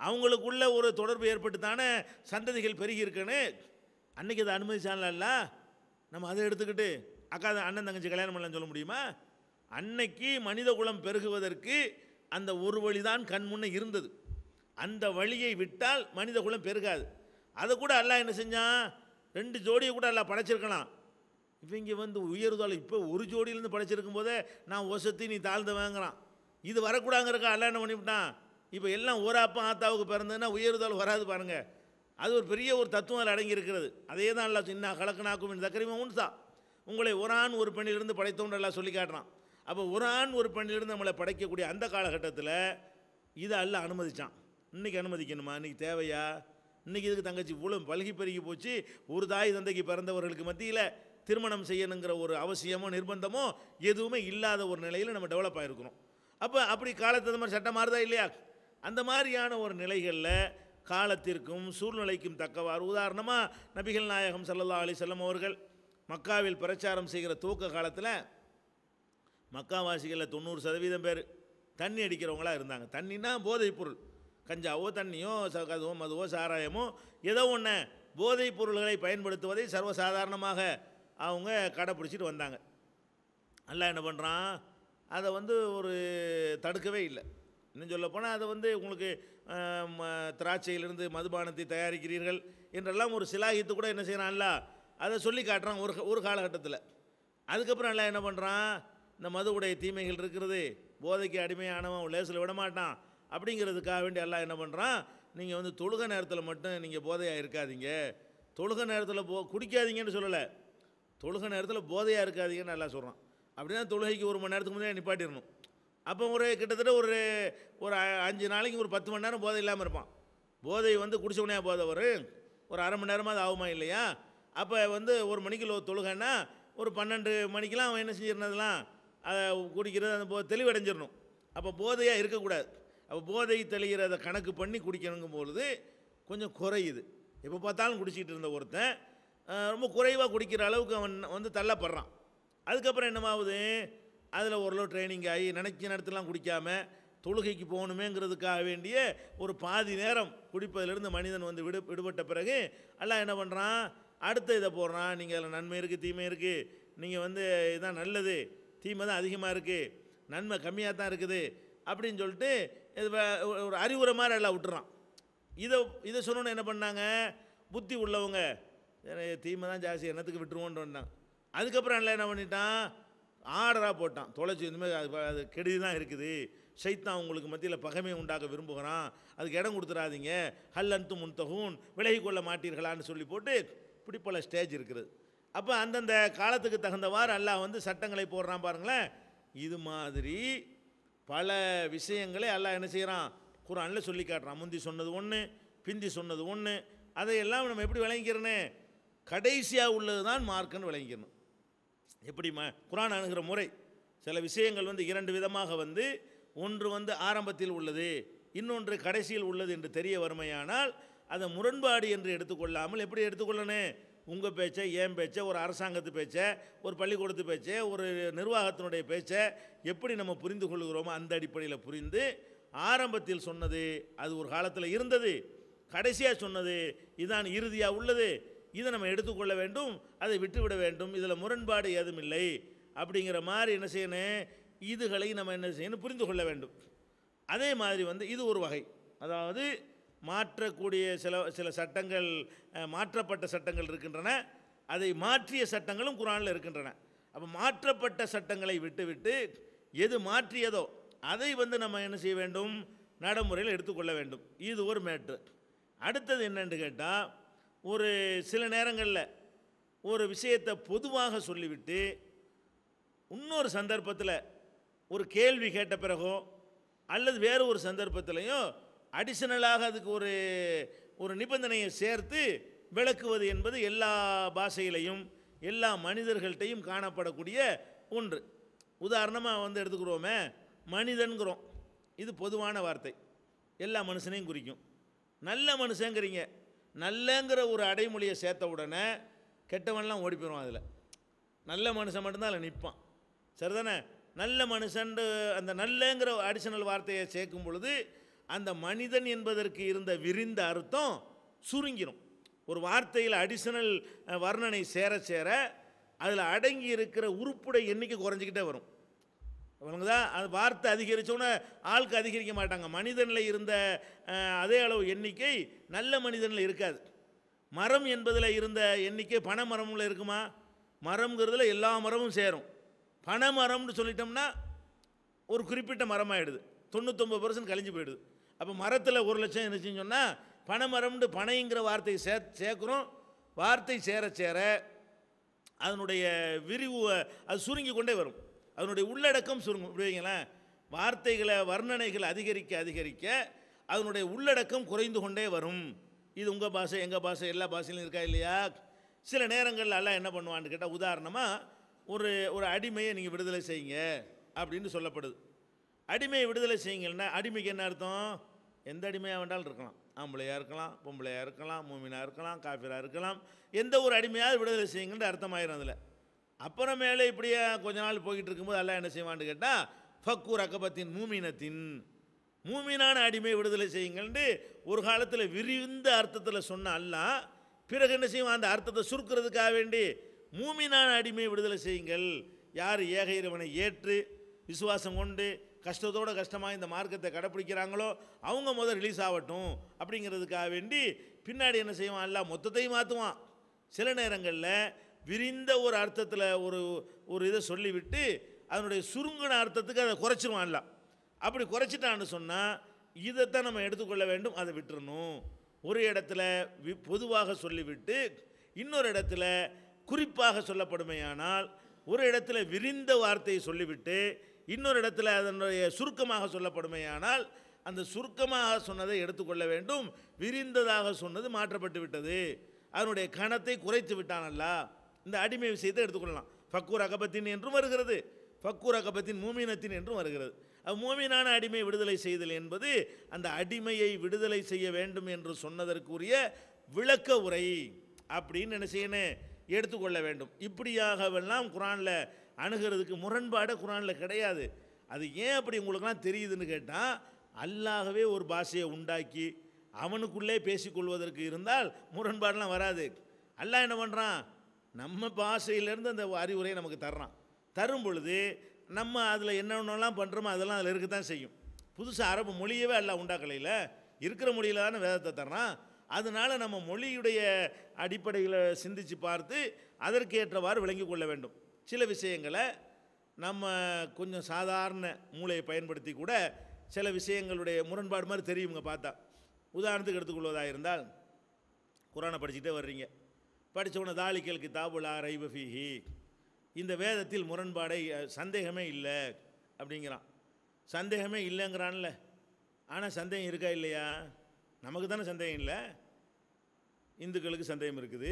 அவங்களுக்குள்ள ஒரு தொடர்பு ஏற்பட்டு தானே சந்ததிகள் பெருகியிருக்கனே அன்றைக்கி அதை அனுமதிச்சான்ல நம்ம அதை எடுத்துக்கிட்டு அக்கா அண்ணன் தங்கச்சி கல்யாணம் பண்ணலன்னு சொல்ல முடியுமா அன்னைக்கு மனித குலம் பெருகுவதற்கு அந்த ஒரு வழிதான் கண் முன்னே இருந்தது அந்த வழியை விட்டால் மனித குலம் பெருகாது அதை கூட எல்லாம் என்ன செஞ்சான் ரெண்டு ஜோடியை கூட எல்லாம் படைச்சிருக்கலாம் இவங்க வந்து உயர்தால் இப்போ ஒரு ஜோடியிலேருந்து படைச்சிருக்கும் போதே நான் ஒசத்தி நீ தாழ்ந்து வாங்குறான் இது வரக்கூடாங்கிறக்கா அல்ல என்ன பண்ணிவிட்டான் இப்போ எல்லாம் அப்பா ஆத்தாவுக்கு பிறந்ததுன்னா உயர்வுதால் வராது பாருங்கள் அது ஒரு பெரிய ஒரு தத்துவம் அதில் அடங்கி இருக்கிறது அதே தான் அல்லா சின்ன கலக்கனாக்கும் என் தக்கரிமா உன்சா உங்களை ஒரு ஆண் ஒரு பெண்ணிலிருந்து படைத்தோம்னு எல்லாம் சொல்லி காட்டுறான் அப்போ ஒரு ஆண் ஒரு பெண்ணிலிருந்து நம்மளை படைக்கக்கூடிய அந்த காலகட்டத்தில் இதை அல்ல அனுமதித்தான் இன்றைக்கி அனுமதிக்கணுமா இன்றைக்கி தேவையா இன்றைக்கி இதுக்கு தங்கச்சி இவ்வளோ பழகி பெருகி போச்சு ஒரு தாய் தந்தைக்கு பிறந்தவர்களுக்கு மத்தியில் திருமணம் செய்யணுங்கிற ஒரு அவசியமோ நிர்பந்தமோ எதுவுமே இல்லாத ஒரு நிலையில் நம்ம டெவலப் ஆகிருக்கிறோம் அப்போ அப்படி காலத்து மாதிரி சட்டம் மாறுதா இல்லையா அந்த மாதிரியான ஒரு நிலைகளில் காலத்திற்கும் சூழ்நிலைக்கும் தக்கவாறு உதாரணமாக நபிகள் நாயகம் சல்லா அலி செல்லம் அவர்கள் மக்காவில் பிரச்சாரம் செய்கிற தூக்க காலத்தில் மக்காவாசிகளில் தொண்ணூறு சதவீதம் பேர் தண்ணி அடிக்கிறவங்களாக இருந்தாங்க தண்ணின்னா போதைப் பொருள் கஞ்சாவோ தண்ணியோ சதுவோ மதுவோ சாராயமோ ஏதோ ஒன்று போதைப் பொருள்களை பயன்படுத்துவதை சர்வசாதாரணமாக அவங்க கடைப்பிடிச்சிட்டு வந்தாங்க நல்லா என்ன பண்ணுறான் அதை வந்து ஒரு தடுக்கவே இல்லை இன்னும் சொல்லப்போனால் அதை வந்து உங்களுக்கு திராட்சையிலிருந்து மதுபானத்தை தயாரிக்கிறீர்கள் என்றெல்லாம் ஒரு சிலாகித்து கூட என்ன செய்கிறான்ல அதை சொல்லி காட்டுறான் ஒரு ஒரு காலகட்டத்தில் அதுக்கப்புறம் எல்லாம் என்ன பண்ணுறான் இந்த மதுவுடைய தீமைகள் இருக்கிறது போதைக்கு அடிமையானவன் லேசில் விடமாட்டான் அப்படிங்கிறதுக்காக வேண்டி எல்லாம் என்ன பண்ணுறான் நீங்கள் வந்து தொழுக நேரத்தில் மட்டும் நீங்கள் போதையாக இருக்காதீங்க தொழுக நேரத்தில் போ குடிக்காதீங்கன்னு சொல்லலை தொழுக நேரத்தில் போதையாக இருக்காதீங்கன்னு நல்லா சொல்கிறான் அப்படின்னா தொழுகைக்கு ஒரு மணி நேரத்துக்கு முதலே நிப்பாட்டிடணும் அப்போ ஒரு கிட்டத்தட்ட ஒரு ஒரு அஞ்சு நாளைக்கு ஒரு பத்து மணி நேரம் போதை இல்லாமல் இருப்பான் போதை வந்து குடிச்சவனே போதை ஒரு ஒரு அரை மணி நேரமாக அது ஆகுமா இல்லையா அப்போ வந்து ஒரு மணிக்கு தொழுகைன்னா ஒரு பன்னெண்டு மணிக்கெலாம் அவன் என்ன செஞ்சிருந்ததுலாம் அதை குடிக்கிறது அந்த போ தெளிவடைஞ்சிடணும் அப்போ போதையாக இருக்கக்கூடாது போதை தெளிகிறத கணக்கு பண்ணி குடிக்கணுங்கும் பொழுது கொஞ்சம் குறையுது எப்போ பார்த்தாலும் குடிச்சிக்கிட்டு இருந்த ஒருத்தன் ரொம்ப குறைவாக குடிக்கிற அளவுக்கு அவன் வந்து தள்ளப்படுறான் அதுக்கப்புறம் என்னமாவது அதில் ஓரளவு ட்ரைனிங் ஆகி நினைச்ச நேரத்துலாம் குடிக்காமல் தொழுகைக்கு போகணுமேங்கிறதுக்காக வேண்டிய ஒரு பாதி நேரம் குடிப்பதிலிருந்து மனிதன் வந்து விடு விடுபட்ட பிறகு எல்லாம் என்ன பண்ணுறான் அடுத்த இதை போடுறான் நீங்கள் அதில் நன்மை இருக்குது தீமை இருக்குது நீங்கள் வந்து இதுதான் நல்லது தீமை தான் அதிகமாக இருக்குது நன்மை கம்மியாக தான் இருக்குது அப்படின்னு சொல்லிட்டு ஒரு அறிவுரை மாதிரி எல்லாம் விட்டுறான் இதை இதை சொன்னோன்னு என்ன பண்ணாங்க புத்தி உள்ளவங்க தீமை தான் ஜாஸ்தி என்னத்துக்கு விட்டுருவோன்னு வந்தான் அதுக்கப்புறம் எல்லாம் என்ன பண்ணிட்டான் ஆர்டராக போட்டான் தொலைச்சி இந்தமாதிரி அது அது கெடுதி தான் இருக்குது சைத்தான் உங்களுக்கு மத்தியில் பகைமையை உண்டாக்க விரும்புகிறான் அதுக்கு இடம் கொடுத்துடாதீங்க ஹல் அன்த்து முன்தகூன் விலகி கொள்ள மாட்டீர்களான்னு சொல்லி போட்டு இப்படி பல ஸ்டேஜ் இருக்குது அப்போ அந்தந்த காலத்துக்கு தகுந்தவாறு அல்லா வந்து சட்டங்களை போடுறான் பாருங்களேன் இது மாதிரி பல விஷயங்களை எல்லாம் என்ன செய்கிறான் குரானில் சொல்லி காட்டுறான் முந்தி சொன்னது ஒன்று பிந்தி சொன்னது ஒன்று அதையெல்லாம் நம்ம எப்படி விளங்கிக்கிறனே கடைசியாக உள்ளது தான் மார்க்குன்னு விளங்கிக்கணும் எப்படி ம குரான் அணுகிற முறை சில விஷயங்கள் வந்து இரண்டு விதமாக வந்து ஒன்று வந்து ஆரம்பத்தில் உள்ளது இன்னொன்று கடைசியில் உள்ளது என்று தெரிய வறுமையானால் அதை முரண்பாடு என்று எடுத்துக்கொள்ளாமல் எப்படி எடுத்துக்கொள்ளணும் உங்கள் பேச்சை ஏன் பேச்சை ஒரு அரசாங்கத்து பேச்சை ஒரு பள்ளிக்கூடத்து பேச்சை ஒரு நிர்வாகத்தினுடைய பேச்சை எப்படி நம்ம புரிந்து கொள்கிறோமோ அந்த அடிப்படையில் புரிந்து ஆரம்பத்தில் சொன்னது அது ஒரு காலத்தில் இருந்தது கடைசியாக சொன்னது இதுதான் இறுதியாக உள்ளது இதை நம்ம எடுத்துக்கொள்ள வேண்டும் அதை விட்டுவிட வேண்டும் இதில் முரண்பாடு ஏதும் இல்லை அப்படிங்கிற மாதிரி என்ன செய்யணும் இதுகளை நம்ம என்ன செய்யணும் புரிந்து கொள்ள வேண்டும் அதே மாதிரி வந்து இது ஒரு வகை அதாவது மாற்றக்கூடிய சில சில சட்டங்கள் மாற்றப்பட்ட சட்டங்கள் இருக்கின்றன அதை மாற்றிய சட்டங்களும் குரானில் இருக்கின்றன அப்போ மாற்றப்பட்ட சட்டங்களை விட்டுவிட்டு எது மாற்றியதோ அதை வந்து நம்ம என்ன செய்ய வேண்டும் நடைமுறையில் எடுத்துக்கொள்ள வேண்டும் இது ஒரு மேட்ரு அடுத்தது என்னென்று கேட்டால் ஒரு சில நேரங்களில் ஒரு விஷயத்தை பொதுவாக சொல்லிவிட்டு இன்னொரு சந்தர்ப்பத்தில் ஒரு கேள்வி கேட்ட பிறகோ அல்லது வேறு ஒரு சந்தர்ப்பத்திலையும் அடிஷனலாக அதுக்கு ஒரு ஒரு நிபந்தனையை சேர்த்து விளக்குவது என்பது எல்லா பாஷையிலையும் எல்லா மனிதர்கள்ட்டையும் காணப்படக்கூடிய ஒன்று உதாரணமாக வந்து எடுத்துக்கிறோமே மனிதன்கிறோம் இது பொதுவான வார்த்தை எல்லா மனுஷனையும் குறிக்கும் நல்ல மனுஷங்கிறீங்க நல்லங்கிற ஒரு அடைமொழியை சேர்த்த உடனே கெட்டவன்லாம் ஓடி போயிடும் அதில் நல்ல மனுஷன் மட்டும்தான் அதில் நிற்பான் சரிதானே நல்ல மனுஷன் அந்த நல்லங்கிற அடிஷனல் வார்த்தையை சேர்க்கும் பொழுது அந்த மனிதன் என்பதற்கு இருந்த விரிந்த அர்த்தம் சுருங்கிடும் ஒரு வார்த்தையில் அடிஷனல் வர்ணனை சேர சேர அதில் அடங்கி இருக்கிற உறுப்புடை எண்ணிக்கை குறைஞ்சிக்கிட்டே வரும் இவங்க அது வார்த்தை அதிகரித்தோன்னே ஆளுக்கு அதிகரிக்க மாட்டாங்க மனிதனில் இருந்த அதே அளவு எண்ணிக்கை நல்ல மனிதனில் இருக்காது மரம் என்பதில் இருந்த எண்ணிக்கை பனை மரமில் இருக்குமா மரம்ங்கிறதுல எல்லா மரமும் சேரும் பனை மரம்னு சொல்லிட்டோம்னா ஒரு குறிப்பிட்ட மரமாகிடுது தொண்ணூத்தொம்பது பர்சன்ட் கழிஞ்சு போயிடுது அப்போ மரத்தில் ஒரு லட்சம் இருந்துச்சுன்னு சொன்னால் பனைமரம்னு பனைங்கிற வார்த்தையை சே சேர்க்குறோம் வார்த்தை சேர சேர அதனுடைய விரிவு அது சுருங்கி கொண்டே வரும் அதனுடைய உள்ளடக்கம் சுருங்கும் இப்படிங்களா வார்த்தைகளை வர்ணனைகள் அதிகரிக்க அதிகரிக்க அதனுடைய உள்ளடக்கம் குறைந்து கொண்டே வரும் இது உங்கள் பாஷை எங்கள் பாஷை எல்லா பாஷையிலும் இருக்கா இல்லையா சில நேரங்களில் எல்லாம் என்ன பண்ணுவான்னு கேட்டால் உதாரணமாக ஒரு ஒரு அடிமையை நீங்கள் விடுதலை செய்யுங்க அப்படின்னு சொல்லப்படுது அடிமையை விடுதலை செய்யுங்கள்னா அடிமைக்கு என்ன அர்த்தம் எந்த அடிமையாக வேண்டாலும் இருக்கலாம் ஆம்பளையாக இருக்கலாம் பொம்பளையாக இருக்கலாம் மூமினாக இருக்கலாம் காஃபிராக இருக்கலாம் எந்த ஒரு அடிமையாவது விடுதலை செய்யுங்கன்ற அர்த்தமாயிரும் அதில் அப்புறம் மேலே இப்படியே கொஞ்ச நாள் போய்கிட்டு இருக்கும்போது எல்லாம் என்ன செய்வான்னு கேட்டால் ஃபக்கூர் அக்கபத்தின் மூமினத்தின் மூமினான அடிமை விடுதலை செய்யுங்கள்னு ஒரு காலத்தில் விரிந்த அர்த்தத்தில் சொன்ன அல்ல பிறகு என்ன செய்வோம் அந்த அர்த்தத்தை சுருக்கிறதுக்காக வேண்டி மூமினான அடிமை விடுதலை செய்யுங்கள் யார் ஏக இறைவனை ஏற்று விசுவாசம் கொண்டு கஷ்டத்தோட கஷ்டமாக இந்த மார்க்கத்தை கடைப்பிடிக்கிறாங்களோ அவங்க முதல் ரிலீஸ் ஆகட்டும் அப்படிங்கிறதுக்காக வேண்டி பின்னாடி என்ன செய்வான் எல்லாம் மொத்தத்தையும் மாற்றுவான் சில நேரங்களில் விரிந்த ஒரு அர்த்தத்தில் ஒரு ஒரு இதை சொல்லிவிட்டு அதனுடைய சுருங்கின அர்த்தத்துக்கு அதை குறைச்சிருவான் அப்படி குறைச்சிட்டான்னு சொன்னால் இதைத்தான் நம்ம எடுத்துக்கொள்ள வேண்டும் அதை விட்டுறணும் ஒரு இடத்துல வி பொதுவாக சொல்லிவிட்டு இன்னொரு இடத்துல குறிப்பாக சொல்லப்படுமையானால் ஒரு இடத்துல விரிந்த வார்த்தையை சொல்லிவிட்டு இன்னொரு இடத்துல அதனுடைய சுருக்கமாக சொல்லப்படுமையானால் அந்த சுருக்கமாக சொன்னதை எடுத்துக்கொள்ள வேண்டும் விரிந்ததாக சொன்னது மாற்றப்பட்டு விட்டது அதனுடைய கணத்தை குறைத்து விட்டானல்லா இந்த அடிமை விஷயத்தை எடுத்துக்கொள்ளலாம் ஃபக்கூர் அகபத்தின் என்றும் வருகிறது ஃபக்கூர் அகபத்தின் மூமினத்தின் என்றும் வருகிறது மூமினான அடிமை விடுதலை செய்தல் என்பது அந்த அடிமையை விடுதலை செய்ய வேண்டும் என்று சொன்னதற்குரிய விளக்க உரை அப்படின்னு என்ன செய்யணும் எடுத்துக்கொள்ள வேண்டும் இப்படியாகவெல்லாம் குரானில் அணுகிறதுக்கு முரண்பாடை குரானில் கிடையாது அது ஏன் அப்படி உங்களுக்கெல்லாம் தெரியுதுன்னு கேட்டால் அல்லாகவே ஒரு பாஷையை உண்டாக்கி அவனுக்குள்ளே பேசிக்கொள்வதற்கு இருந்தால் முரண்பாடெலாம் வராது அல்லாஹ் என்ன பண்ணுறான் நம்ம பாஷையிலேருந்து அந்த அறிவுரையை நமக்கு தர்றான் தரும் பொழுது நம்ம அதில் என்னென்னலாம் பண்ணுறோமோ அதெல்லாம் அதில் இருக்க தான் செய்யும் புதுசாக அரபு மொழியவே அல்ல உண்டாக்கலையில் இருக்கிற மொழியில் தானே வேதத்தை தர்றான் அதனால் நம்ம மொழியுடைய அடிப்படையில் சிந்தித்து பார்த்து அதற்கேற்றவாறு விளங்கி கொள்ள வேண்டும் சில விஷயங்களை நம்ம கொஞ்சம் சாதாரண மூளையை பயன்படுத்தி கூட சில விஷயங்களுடைய முரண்பாடு மாதிரி தெரியுங்க பார்த்தா உதாரணத்துக்கு எடுத்துக்கொள்வதாக இருந்தால் குரானை படிச்சுட்டே வர்றீங்க படித்த உடனே தாலிக்கல் கிதாபுலா ரைபஃபிஹி இந்த வேதத்தில் முரண்பாடை சந்தேகமே இல்லை அப்படிங்கிறான் சந்தேகமே இல்லைங்கிறான்ல ஆனால் சந்தேகம் இருக்கா இல்லையா நமக்கு தானே சந்தேகம் இல்லை இந்துக்களுக்கு சந்தேகம் இருக்குது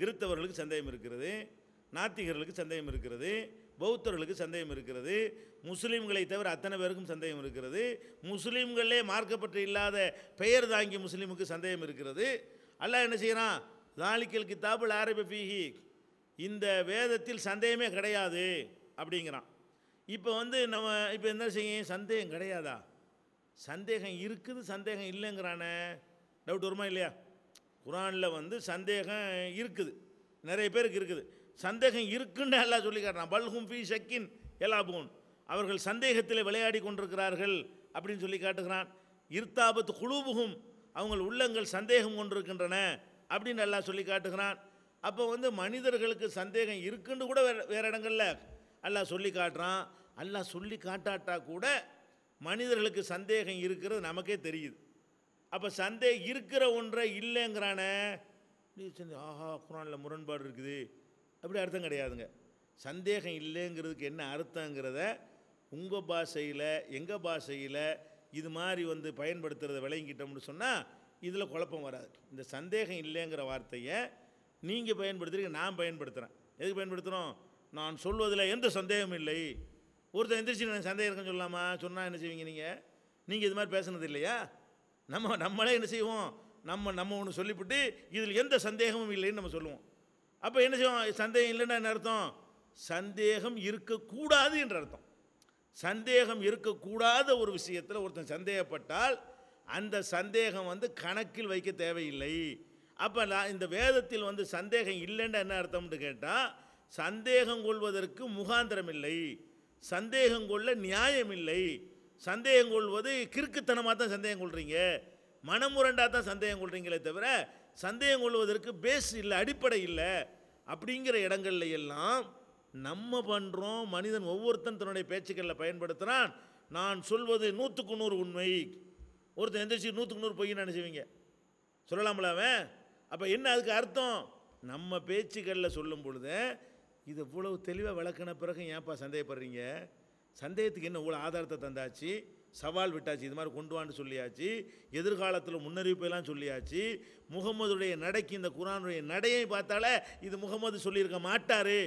கிறித்தவர்களுக்கு சந்தேகம் இருக்கிறது நாத்திகர்களுக்கு சந்தேகம் இருக்கிறது பௌத்தர்களுக்கு சந்தேகம் இருக்கிறது முஸ்லீம்களை தவிர அத்தனை பேருக்கும் சந்தேகம் இருக்கிறது முஸ்லீம்களே மார்க்கப்பட்டு இல்லாத பெயர் தாங்கி முஸ்லீமுக்கு சந்தேகம் இருக்கிறது அல்ல என்ன செய்கிறான் தாலிக்கல் கித்தாபுல் ஆரபிஹி இந்த வேதத்தில் சந்தேகமே கிடையாது அப்படிங்கிறான் இப்போ வந்து நம்ம இப்போ என்ன செய்யும் சந்தேகம் கிடையாதா சந்தேகம் இருக்குது சந்தேகம் இல்லைங்கிறானே டவுட் வருமா இல்லையா குரானில் வந்து சந்தேகம் இருக்குது நிறைய பேருக்கு இருக்குது சந்தேகம் இருக்குன்னு எல்லாம் சொல்லி காட்டுறான் பல்ஹும் ஃபி ஷக்கின் எலாபூன் அவர்கள் சந்தேகத்தில் விளையாடி கொண்டிருக்கிறார்கள் அப்படின்னு சொல்லி காட்டுகிறான் இர்த்தாபத்து குழுவுகும் அவங்க உள்ளங்கள் சந்தேகம் கொண்டிருக்கின்றன அப்படின்னு எல்லாம் சொல்லி காட்டுகிறான் அப்போ வந்து மனிதர்களுக்கு சந்தேகம் இருக்குன்னு கூட வேறு வேறு இடங்களில் எல்லாம் சொல்லி காட்டுறான் எல்லாம் சொல்லி காட்டாட்டா கூட மனிதர்களுக்கு சந்தேகம் இருக்கிறது நமக்கே தெரியுது அப்போ சந்தேகம் இருக்கிற ஒன்றை இல்லைங்கிறானே ஆஹா குரானில் முரண்பாடு இருக்குது அப்படி அர்த்தம் கிடையாதுங்க சந்தேகம் இல்லைங்கிறதுக்கு என்ன அர்த்தங்கிறத உங்கள் பாஷையில் எங்கள் பாஷையில் இது மாதிரி வந்து பயன்படுத்துகிறத விளங்கிக்கிட்டோம்னு சொன்னால் இதில் குழப்பம் வராது இந்த சந்தேகம் இல்லைங்கிற வார்த்தையை நீங்கள் பயன்படுத்துறீங்க நான் பயன்படுத்துகிறேன் எதுக்கு பயன்படுத்துகிறோம் நான் சொல்வதில் எந்த சந்தேகமும் இல்லை ஒருத்தர் எந்திரிச்சு எனக்கு சந்தேகம் இருக்குன்னு சொல்லாமா சொன்னால் என்ன செய்வீங்க நீங்கள் நீங்கள் இது மாதிரி பேசுனது இல்லையா நம்ம நம்மளே என்ன செய்வோம் நம்ம நம்ம ஒன்று சொல்லிவிட்டு இதில் எந்த சந்தேகமும் இல்லைன்னு நம்ம சொல்லுவோம் அப்போ என்ன செய்வோம் சந்தேகம் இல்லைன்னா என்ன அர்த்தம் சந்தேகம் இருக்கக்கூடாது என்ற அர்த்தம் சந்தேகம் இருக்கக்கூடாத ஒரு விஷயத்தில் ஒருத்தன் சந்தேகப்பட்டால் அந்த சந்தேகம் வந்து கணக்கில் வைக்க தேவையில்லை அப்போ நான் இந்த வேதத்தில் வந்து சந்தேகம் இல்லைன்னா என்ன அர்த்தம்னு கேட்டால் சந்தேகம் கொள்வதற்கு முகாந்திரம் இல்லை சந்தேகம் கொள்ள நியாயம் இல்லை சந்தேகம் கொள்வது கிறுக்குத்தனமாக தான் சந்தேகம் கொள்கிறீங்க மனமுரண்டாக தான் சந்தேகம் கொள்கிறீங்களே தவிர சந்தேகம் கொள்வதற்கு பேஸ் இல்லை அடிப்படை இல்லை அப்படிங்கிற இடங்கள்ல எல்லாம் நம்ம பண்ணுறோம் மனிதன் ஒவ்வொருத்தன் தன்னுடைய பேச்சுக்களில் பயன்படுத்துகிறான் நான் சொல்வது நூற்றுக்கு நூறு உண்மை ஒருத்தன் எந்திரிச்சு நூற்றுக்கு நூறு பொய்ன்னு நினச்சிவிங்க சொல்லலாம்ல அவன் அப்போ என்ன அதுக்கு அர்த்தம் நம்ம பேச்சுக்களில் சொல்லும் பொழுது இது இவ்வளவு தெளிவாக விளக்கின பிறகு ஏன்ப்பா சந்தேகப்படுறீங்க சந்தேகத்துக்கு என்ன இவ்வளோ ஆதாரத்தை தந்தாச்சு சவால் விட்டாச்சு இது மாதிரி கொண்டு வான்னு சொல்லியாச்சு எதிர்காலத்தில் முன்னறிவிப்பெல்லாம் சொல்லியாச்சு முகமதுடைய நடைக்கு இந்த குரானுடைய நடையை பார்த்தாலே இது முகமது சொல்லியிருக்க மாட்டார்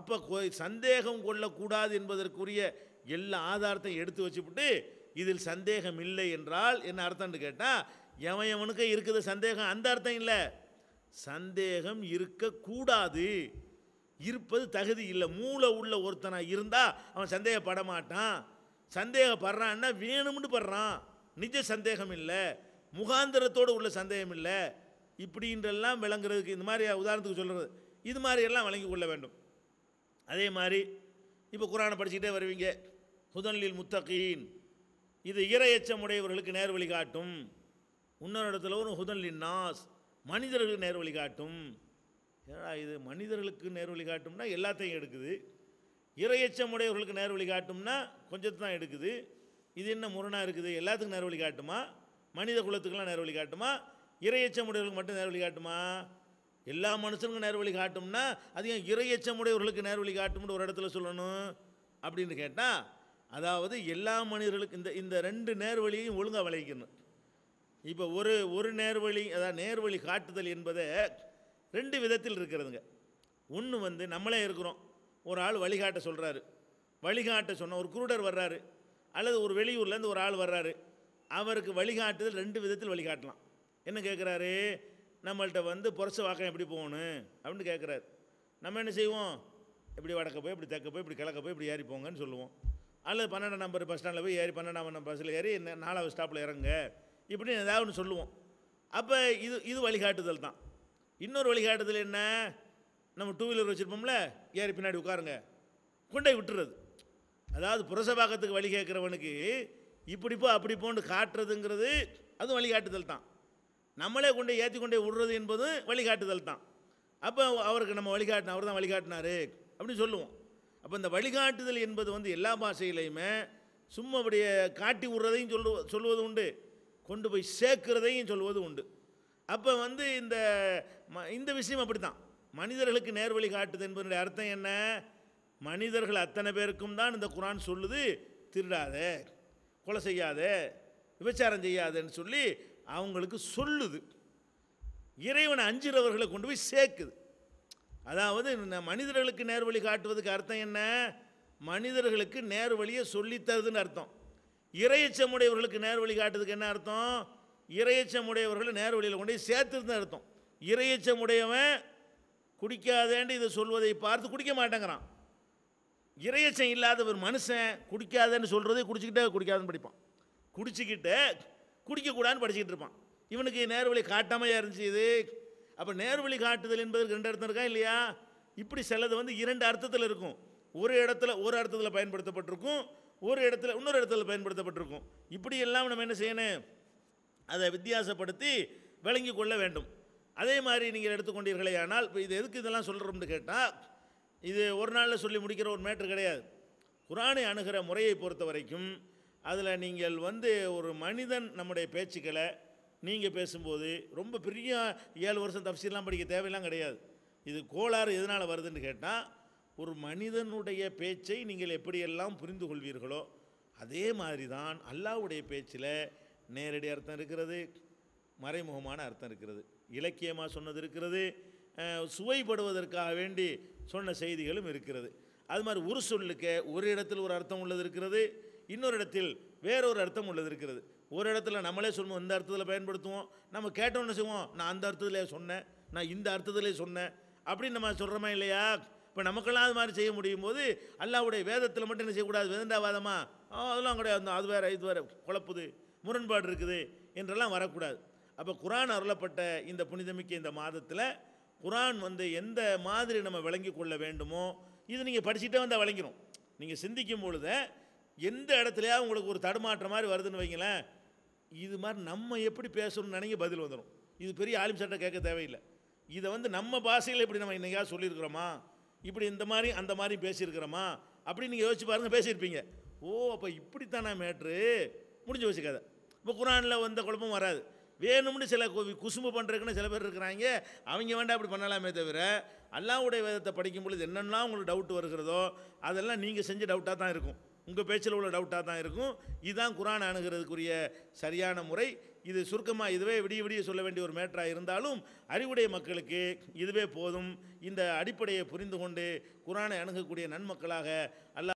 அப்போ சந்தேகம் கொள்ளக்கூடாது என்பதற்குரிய எல்லா ஆதாரத்தையும் எடுத்து வச்சுப்பட்டு இதில் சந்தேகம் இல்லை என்றால் என்ன அர்த்தம்னு கேட்டால் எவனுக்கு இருக்குது சந்தேகம் அந்த அர்த்தம் இல்லை சந்தேகம் இருக்கக்கூடாது இருப்பது தகுதி இல்லை மூளை உள்ள ஒருத்தனாக இருந்தால் அவன் சந்தேகப்பட மாட்டான் சந்தேகப்படுறான்னா வேணும்னு படுறான் நிஜ சந்தேகம் இல்லை முகாந்திரத்தோடு உள்ள சந்தேகம் இல்லை இப்படின்றெல்லாம் விளங்குறதுக்கு இந்த மாதிரி உதாரணத்துக்கு சொல்கிறது இது மாதிரியெல்லாம் வழங்கி கொள்ள வேண்டும் அதே மாதிரி இப்போ குரானை படிச்சுக்கிட்டே வருவீங்க ஹுதன்லில் முத்தகீன் இது இற எச்சமுடையவர்களுக்கு நேர் வழிகாட்டும் இன்னொரு இடத்துல ஒரு ஹுதன்லின் நாஸ் மனிதர்களுக்கு நேர் வழிகாட்டும் ஏன்னா இது மனிதர்களுக்கு நேர் வழிகாட்டும்னா எல்லாத்தையும் எடுக்குது இறையச்சம் உடையவர்களுக்கு வழி காட்டும்னா கொஞ்சத்து தான் எடுக்குது இது என்ன முரணாக இருக்குது எல்லாத்துக்கும் நேர் வழி காட்டுமா மனித குலத்துக்கெல்லாம் நேர் வழி காட்டுமா இறையச்சம் உடையவர்களுக்கு மட்டும் நேர் வழி காட்டுமா எல்லா மனுஷனுக்கும் நேர் வழி காட்டும்னா அதிகம் இறையச்சம் உடையவர்களுக்கு வழி காட்டும்னு ஒரு இடத்துல சொல்லணும் அப்படின்னு கேட்டால் அதாவது எல்லா மனிதர்களுக்கு இந்த இந்த ரெண்டு நேர்வழியையும் ஒழுங்காக வளைக்கணும் இப்போ ஒரு ஒரு நேர்வழி அதாவது நேர்வழி காட்டுதல் என்பதை ரெண்டு விதத்தில் இருக்கிறதுங்க ஒன்று வந்து நம்மளே இருக்கிறோம் ஒரு ஆள் வழிகாட்ட சொல்கிறாரு வழிகாட்ட சொன்ன ஒரு குருடர் வர்றாரு அல்லது ஒரு வெளியூர்லேருந்து ஒரு ஆள் வர்றாரு அவருக்கு வழிகாட்டுதல் ரெண்டு விதத்தில் வழிகாட்டலாம் என்ன கேட்குறாரு நம்மள்கிட்ட வந்து புரச வாக்கம் எப்படி போகணும் அப்படின்னு கேட்குறாரு நம்ம என்ன செய்வோம் இப்படி வடக்க போய் இப்படி தக்க போய் இப்படி கிழக்க போய் இப்படி ஏறி போங்கன்னு சொல்லுவோம் அல்லது பன்னெண்டாம் நம்பர் பஸ் ஸ்டாண்டில் போய் ஏறி பன்னெண்டாம் நம்பர் பஸ்ஸில் ஏறி நாலாவது ஸ்டாப்பில் இறங்க இப்படி ஏதாவது ஒன்று சொல்லுவோம் அப்போ இது இது வழிகாட்டுதல் தான் இன்னொரு வழிகாட்டுதல் என்ன நம்ம டூ வீலர் வச்சுருப்போம்ல ஏறி பின்னாடி உட்காருங்க கொண்டே விட்டுறது அதாவது புரசபாகத்துக்கு வழி கேட்குறவனுக்கு இப்படி போ அப்படி போன்னு காட்டுறதுங்கிறது அதுவும் வழிகாட்டுதல் தான் நம்மளே கொண்டு ஏற்றி கொண்டே விடுறது என்பதும் வழிகாட்டுதல் தான் அப்போ அவருக்கு நம்ம வழிகாட்டின அவர் தான் வழிகாட்டினார் அப்படின்னு சொல்லுவோம் அப்போ இந்த வழிகாட்டுதல் என்பது வந்து எல்லா பாஷையிலையுமே சும்மா அப்படியே காட்டி விடுறதையும் சொல்லு சொல்வது உண்டு கொண்டு போய் சேர்க்கிறதையும் சொல்வது உண்டு அப்போ வந்து இந்த இந்த விஷயம் அப்படி தான் மனிதர்களுக்கு நேர் வழி காட்டுது என்பதனுடைய அர்த்தம் என்ன மனிதர்கள் அத்தனை பேருக்கும் தான் இந்த குரான் சொல்லுது திருடாதே கொலை செய்யாதே விபச்சாரம் செய்யாதேன்னு சொல்லி அவங்களுக்கு சொல்லுது இறைவனை அஞ்சுறவர்களை கொண்டு போய் சேர்க்குது அதாவது மனிதர்களுக்கு நேர் வழி காட்டுவதுக்கு அர்த்தம் என்ன மனிதர்களுக்கு நேர் வழியை சொல்லித்தருதுன்னு அர்த்தம் இறையச்சமுடையவர்களுக்கு நேர் வழி காட்டுறதுக்கு என்ன அர்த்தம் இறையச்சமுடையவர்களை நேர் வழியில் கொண்டு போய் சேர்த்துருதுன்னு அர்த்தம் இறையச்சமுடையவன் குடிக்காதேன்னு இதை சொல்வதை பார்த்து குடிக்க மாட்டேங்கிறான் இறையச்சம் இல்லாத ஒரு மனுஷன் குடிக்காதேன்னு சொல்கிறதே குடிச்சிக்கிட்டே குடிக்காதுன்னு படிப்பான் குடிச்சிக்கிட்டு குடிக்கக்கூடாதுன்னு படிச்சுக்கிட்டு இருப்பான் இவனுக்கு நேர்வழி காட்டாமையாக இருந்துச்சு இது அப்போ நேர்வழி காட்டுதல் என்பதற்கு ரெண்டு அர்த்தம் இருக்கா இல்லையா இப்படி சிலது வந்து இரண்டு அர்த்தத்தில் இருக்கும் ஒரு இடத்துல ஒரு அர்த்தத்தில் பயன்படுத்தப்பட்டிருக்கும் ஒரு இடத்துல இன்னொரு இடத்துல பயன்படுத்தப்பட்டிருக்கும் இப்படி எல்லாம் நம்ம என்ன செய்யணும் அதை வித்தியாசப்படுத்தி விளங்கி கொள்ள வேண்டும் அதே மாதிரி நீங்கள் எடுத்துக்கொண்டீர்களே ஆனால் இப்போ இது எதுக்கு இதெல்லாம் சொல்கிறோம்னு கேட்டால் இது ஒரு நாளில் சொல்லி முடிக்கிற ஒரு மேட்ரு கிடையாது குரானை அணுகிற முறையை பொறுத்த வரைக்கும் அதில் நீங்கள் வந்து ஒரு மனிதன் நம்முடைய பேச்சுக்களை நீங்கள் பேசும்போது ரொம்ப பெரிய ஏழு வருஷம் தப்சீர்லாம் படிக்க தேவையெல்லாம் கிடையாது இது கோளாறு எதனால் வருதுன்னு கேட்டால் ஒரு மனிதனுடைய பேச்சை நீங்கள் எப்படியெல்லாம் புரிந்து கொள்வீர்களோ அதே மாதிரி தான் அல்லாவுடைய பேச்சில் நேரடி அர்த்தம் இருக்கிறது மறைமுகமான அர்த்தம் இருக்கிறது இலக்கியமாக சொன்னது இருக்கிறது சுவைப்படுவதற்காக வேண்டி சொன்ன செய்திகளும் இருக்கிறது அது மாதிரி ஒரு சொல்லுக்கு ஒரு இடத்தில் ஒரு அர்த்தம் உள்ளது இருக்கிறது இன்னொரு இடத்தில் வேறொரு அர்த்தம் உள்ளது இருக்கிறது ஒரு இடத்துல நம்மளே சொல்லுவோம் இந்த அர்த்தத்தில் பயன்படுத்துவோம் நம்ம கேட்டோன்னு செய்வோம் நான் அந்த அர்த்தத்திலே சொன்னேன் நான் இந்த அர்த்தத்திலே சொன்னேன் அப்படின்னு நம்ம சொல்கிறோமா இல்லையா இப்போ நமக்கெல்லாம் அது மாதிரி செய்ய முடியும் போது அல்லாவுடைய வேதத்தில் மட்டும் என்ன செய்யக்கூடாது வேதண்டாவாதமா அதெல்லாம் கிடையாது அது வேறு இது வேறு குழப்புது முரண்பாடு இருக்குது என்றெல்லாம் வரக்கூடாது அப்போ குரான் அருளப்பட்ட இந்த புனிதமிக்க இந்த மாதத்தில் குரான் வந்து எந்த மாதிரி நம்ம விளங்கி கொள்ள வேண்டுமோ இது நீங்கள் படிச்சுட்டே வந்தால் விளங்கிடும் நீங்கள் சிந்திக்கும் பொழுத எந்த இடத்துலையா உங்களுக்கு ஒரு தடுமாற்றம் மாதிரி வருதுன்னு வைங்களேன் இது மாதிரி நம்ம எப்படி பேசணும்னு நினைக்க பதில் வந்துடும் இது பெரிய ஆலிம் சட்டை கேட்க தேவையில்லை இதை வந்து நம்ம பாஷையில் இப்படி நம்ம இன்றைக்கா சொல்லியிருக்கிறோமா இப்படி இந்த மாதிரி அந்த மாதிரி பேசியிருக்கிறோமா அப்படின்னு நீங்கள் யோசிச்சு பாருங்கள் பேசியிருப்பீங்க ஓ அப்போ இப்படித்தானே மேட்ரு முடிஞ்சு வச்சுக்காத இப்போ குரானில் வந்த குழப்பம் வராது வேணும்னு சில குசும்பு பண்ணுறதுக்குன்னு சில பேர் இருக்கிறாங்க அவங்க வேண்டாம் அப்படி பண்ணலாமே தவிர அல்லாவுடைய வேதத்தை படிக்கும் பொழுது என்னென்னா உங்களுக்கு டவுட் வருகிறதோ அதெல்லாம் நீங்கள் செஞ்ச டவுட்டாக தான் இருக்கும் உங்கள் பேச்சில் உள்ள டவுட்டாக தான் இருக்கும் இதுதான் குரான் அணுகிறதுக்குரிய சரியான முறை இது சுருக்கமாக இதுவே விடிய விடிய சொல்ல வேண்டிய ஒரு மேட்டராக இருந்தாலும் அறிவுடைய மக்களுக்கு இதுவே போதும் இந்த அடிப்படையை புரிந்து கொண்டு குரானை அணுகக்கூடிய நன்மக்களாக அல்லா